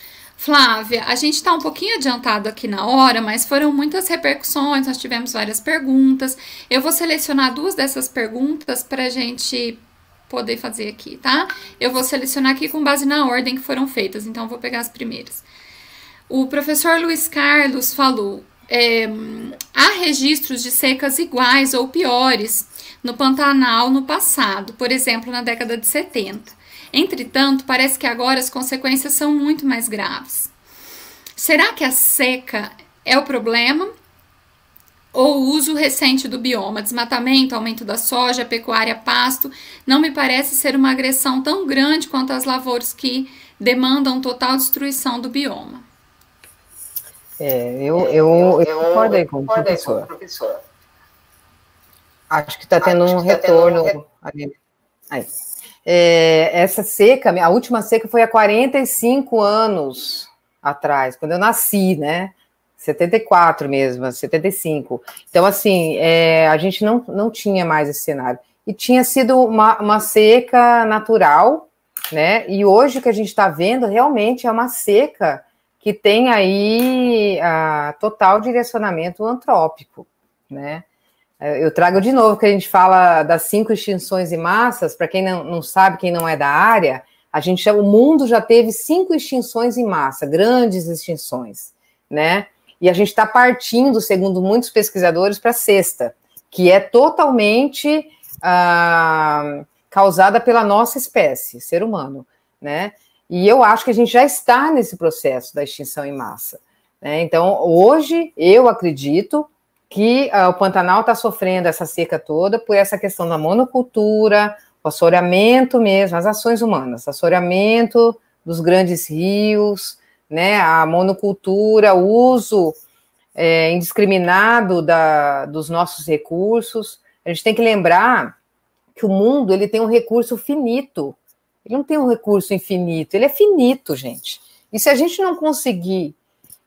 Flávia, a gente está um pouquinho adiantado aqui na hora, mas foram muitas repercussões, nós tivemos várias perguntas. Eu vou selecionar duas dessas perguntas para a gente poder fazer aqui, tá? Eu vou selecionar aqui com base na ordem que foram feitas, então vou pegar as primeiras. O professor Luiz Carlos falou: é, há registros de secas iguais ou piores no Pantanal no passado, por exemplo, na década de 70. Entretanto, parece que agora as consequências são muito mais graves. Será que a seca é o problema? Ou o uso recente do bioma, desmatamento, aumento da soja, pecuária, pasto, não me parece ser uma agressão tão grande quanto as lavouras que demandam total destruição do bioma. É, eu, eu, eu concordo aí com o professor. Acho que está tendo um tá retorno. Aí. É, essa seca, a última seca foi há 45 anos atrás, quando eu nasci, né? 74 mesmo, 75. Então, assim, é, a gente não, não tinha mais esse cenário. E tinha sido uma, uma seca natural, né? E hoje que a gente está vendo realmente é uma seca que tem aí a, ah, total direcionamento antrópico, né? Eu trago de novo que a gente fala das cinco extinções em massas, para quem não, não sabe, quem não é da área, a gente o mundo já teve cinco extinções em massa, grandes extinções, né? E a gente está partindo, segundo muitos pesquisadores, para a sexta, que é totalmente ah, causada pela nossa espécie, ser humano, né? E eu acho que a gente já está nesse processo da extinção em massa. Né? Então, hoje, eu acredito, que uh, o Pantanal está sofrendo essa seca toda por essa questão da monocultura, o assoreamento mesmo, as ações humanas, assoreamento dos grandes rios, né, a monocultura, o uso é, indiscriminado da, dos nossos recursos. A gente tem que lembrar que o mundo ele tem um recurso finito. Ele não tem um recurso infinito, ele é finito, gente. E se a gente não conseguir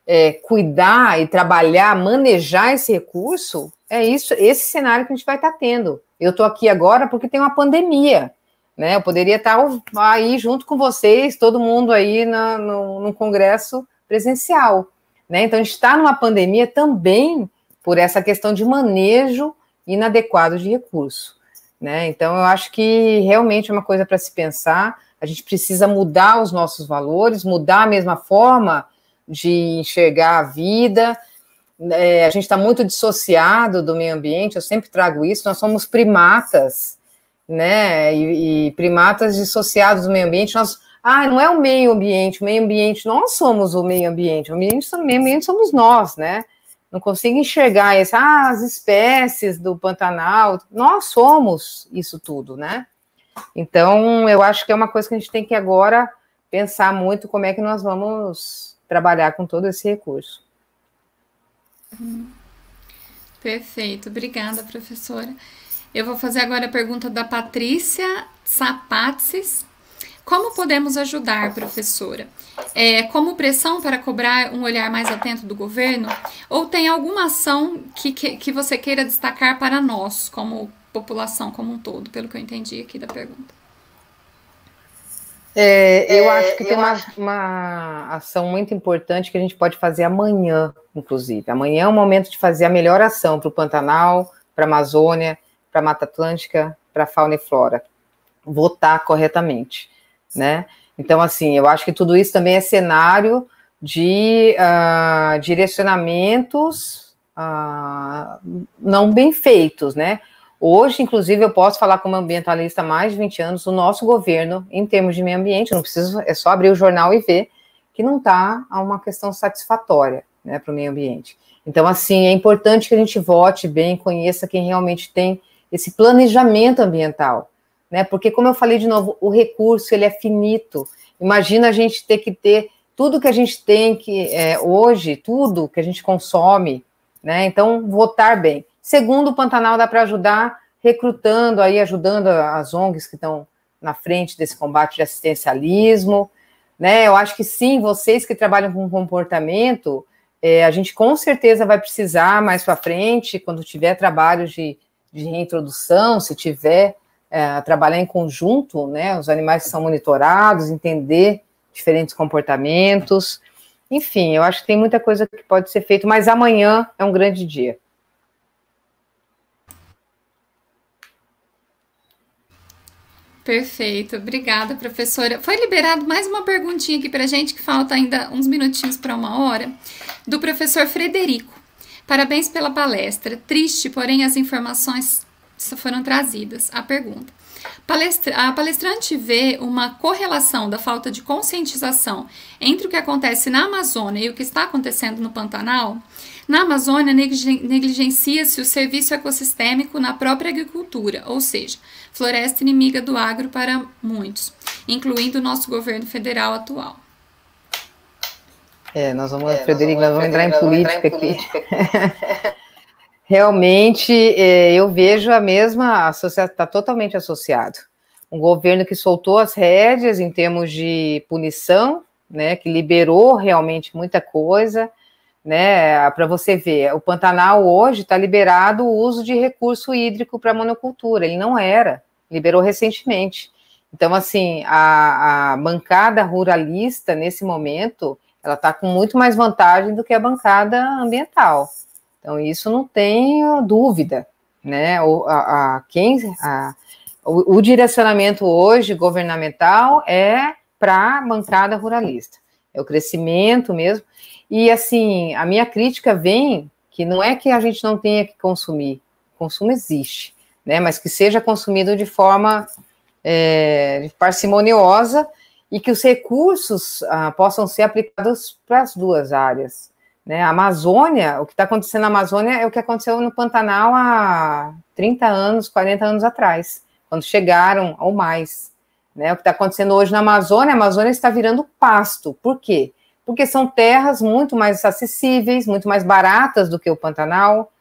é, cuidar e trabalhar, manejar esse recurso, é isso, esse cenário que a gente vai estar tá tendo. Eu estou aqui agora porque tem uma pandemia, né? Eu poderia estar tá aí junto com vocês, todo mundo aí na, no, no congresso presencial, né? Então a gente está numa pandemia também por essa questão de manejo inadequado de recurso, né? Então eu acho que realmente é uma coisa para se pensar. A gente precisa mudar os nossos valores, mudar a mesma forma de enxergar a vida. É, a gente está muito dissociado do meio ambiente, eu sempre trago isso, nós somos primatas, né? E, e, primatas dissociados do meio ambiente, nós. Ah, não é o meio ambiente, o meio ambiente, nós somos o meio ambiente, o meio ambiente, o meio ambiente somos nós, né? Não consigo enxergar isso. ah, as espécies do Pantanal, nós somos isso tudo, né? Então, eu acho que é uma coisa que a gente tem que agora pensar muito como é que nós vamos trabalhar com todo esse recurso. Perfeito, obrigada, professora. Eu vou fazer agora a pergunta da Patrícia Sapatsis. Como podemos ajudar, professora? É, como pressão para cobrar um olhar mais atento do governo? Ou tem alguma ação que, que, que você queira destacar para nós, como população como um todo, pelo que eu entendi aqui da pergunta? É, é, eu é, acho que eu tem uma, acho... uma, ação muito importante que a gente pode fazer amanhã, inclusive. Amanhã é o momento de fazer a melhor ação para o Pantanal, para a Amazônia, para a Mata Atlântica, para a fauna e flora. Votar corretamente, né? Então, assim, eu acho que tudo isso também é cenário de uh, direcionamentos uh, não bem feitos, né? Hoje, inclusive, eu posso falar como ambientalista há mais de 20 anos, o nosso governo, em termos de meio ambiente, não preciso, é só abrir o jornal e ver que não está a uma questão satisfatória né, para o meio ambiente. Então, assim, é importante que a gente vote bem, conheça quem realmente tem esse planejamento ambiental, né? Porque, como eu falei de novo, o recurso ele é finito. Imagina a gente ter que ter tudo que a gente tem que é, hoje, tudo que a gente consome, né? Então, votar bem. Segundo, o Pantanal dá para ajudar recrutando aí, ajudando as ONGs que estão na frente desse combate de assistencialismo, né? Eu acho que sim, vocês que trabalham com comportamento, é, a gente com certeza vai precisar mais para frente, quando tiver trabalho de, de reintrodução, se tiver é, trabalhar em conjunto, né? Os animais que são monitorados, entender diferentes comportamentos. Enfim, eu acho que tem muita coisa que pode ser feito, mas amanhã é um grande dia. Perfeito, obrigada, professora. Foi liberado mais uma perguntinha aqui para a gente, que falta ainda uns minutinhos para uma hora, do professor Frederico. Parabéns pela palestra. Triste, porém, as informações foram trazidas. A pergunta. Palestra, a palestrante vê uma correlação da falta de conscientização entre o que acontece na Amazônia e o que está acontecendo no Pantanal? Na Amazônia, negligencia-se o serviço ecossistêmico na própria agricultura, ou seja, floresta inimiga do agro para muitos, incluindo o nosso governo federal atual. É, nós vamos, é, Frederico, nós vamos, nós vamos entrar, em, política aqui. Realmente, é, eu vejo a mesma, está totalmente associado. Um governo que soltou as rédeas em termos de punição, né, que liberou realmente muita coisa, né? Para você ver, o Pantanal hoje está liberado o uso de recurso hídrico para monocultura. Ele não era, liberou recentemente. Então, assim, a, a bancada ruralista nesse momento, ela está com muito mais vantagem do que a bancada ambiental. Então, isso não tem dúvida, né? O, a, a quem, a, o, o direcionamento hoje governamental é para a bancada ruralista. É o crescimento mesmo. E assim, a minha crítica vem que não é que a gente não tenha que consumir, consumo existe, né? Mas que seja consumido de forma é, parcimoniosa e que os recursos ah, possam ser aplicados para as duas áreas. Né? A Amazônia, o que está acontecendo na Amazônia é o que aconteceu no Pantanal há 30 anos, 40 anos atrás, quando chegaram ou mais. Né? O que está acontecendo hoje na Amazônia, a Amazônia está virando pasto. Por quê? porque são terras muito mais acessíveis, muito mais baratas do que o Pantanal,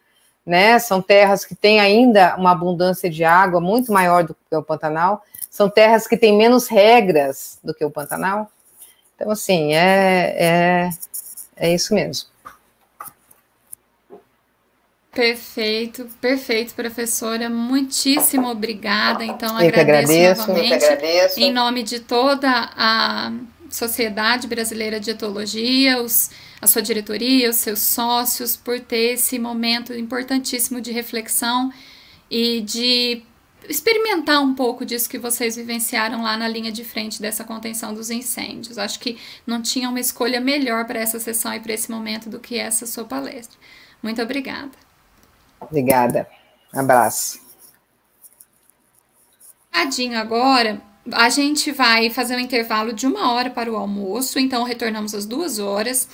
né? São terras que têm ainda uma abundância de água muito maior do que o Pantanal, são terras que têm menos regras do que o Pantanal. Então, assim, é, é, é isso mesmo. Perfeito, perfeito, professora. Muitíssimo obrigada. Então, agradeço, agradeço novamente. agradeço. Em nome de toda a Sociedade Brasileira de Etologia, os, a sua diretoria, os seus sócios, por ter esse momento importantíssimo de reflexão e de experimentar um pouco disso que vocês vivenciaram lá na linha de frente dessa contenção dos incêndios. Acho que não tinha uma escolha melhor para essa sessão e para esse momento do que essa sua palestra. Muito obrigada. Obrigada. abraço. Tadinho agora a gente vai fazer um intervalo de uma hora para o almoço, então retornamos às duas horas.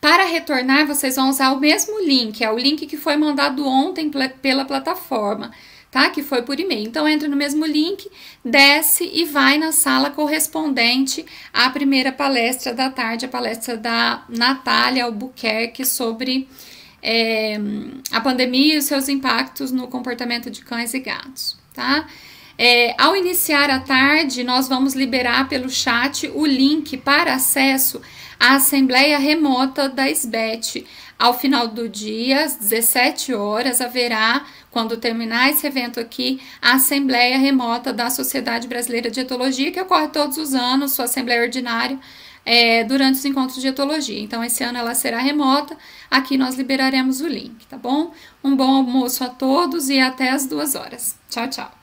Para retornar, vocês vão usar o mesmo link, é o link que foi mandado ontem pela plataforma, tá? Que foi por e-mail. Então, entra no mesmo link, desce e vai na sala correspondente à primeira palestra da tarde, a palestra da Natália Albuquerque sobre é, a pandemia e os seus impactos no comportamento de cães e gatos, tá? É, ao iniciar a tarde, nós vamos liberar pelo chat o link para acesso à Assembleia Remota da SBET. Ao final do dia, às 17 horas, haverá, quando terminar esse evento aqui, a Assembleia Remota da Sociedade Brasileira de Etologia, que ocorre todos os anos, sua Assembleia Ordinária, é, durante os encontros de etologia. Então, esse ano ela será remota. Aqui nós liberaremos o link, tá bom? Um bom almoço a todos e até as duas horas. Tchau, tchau.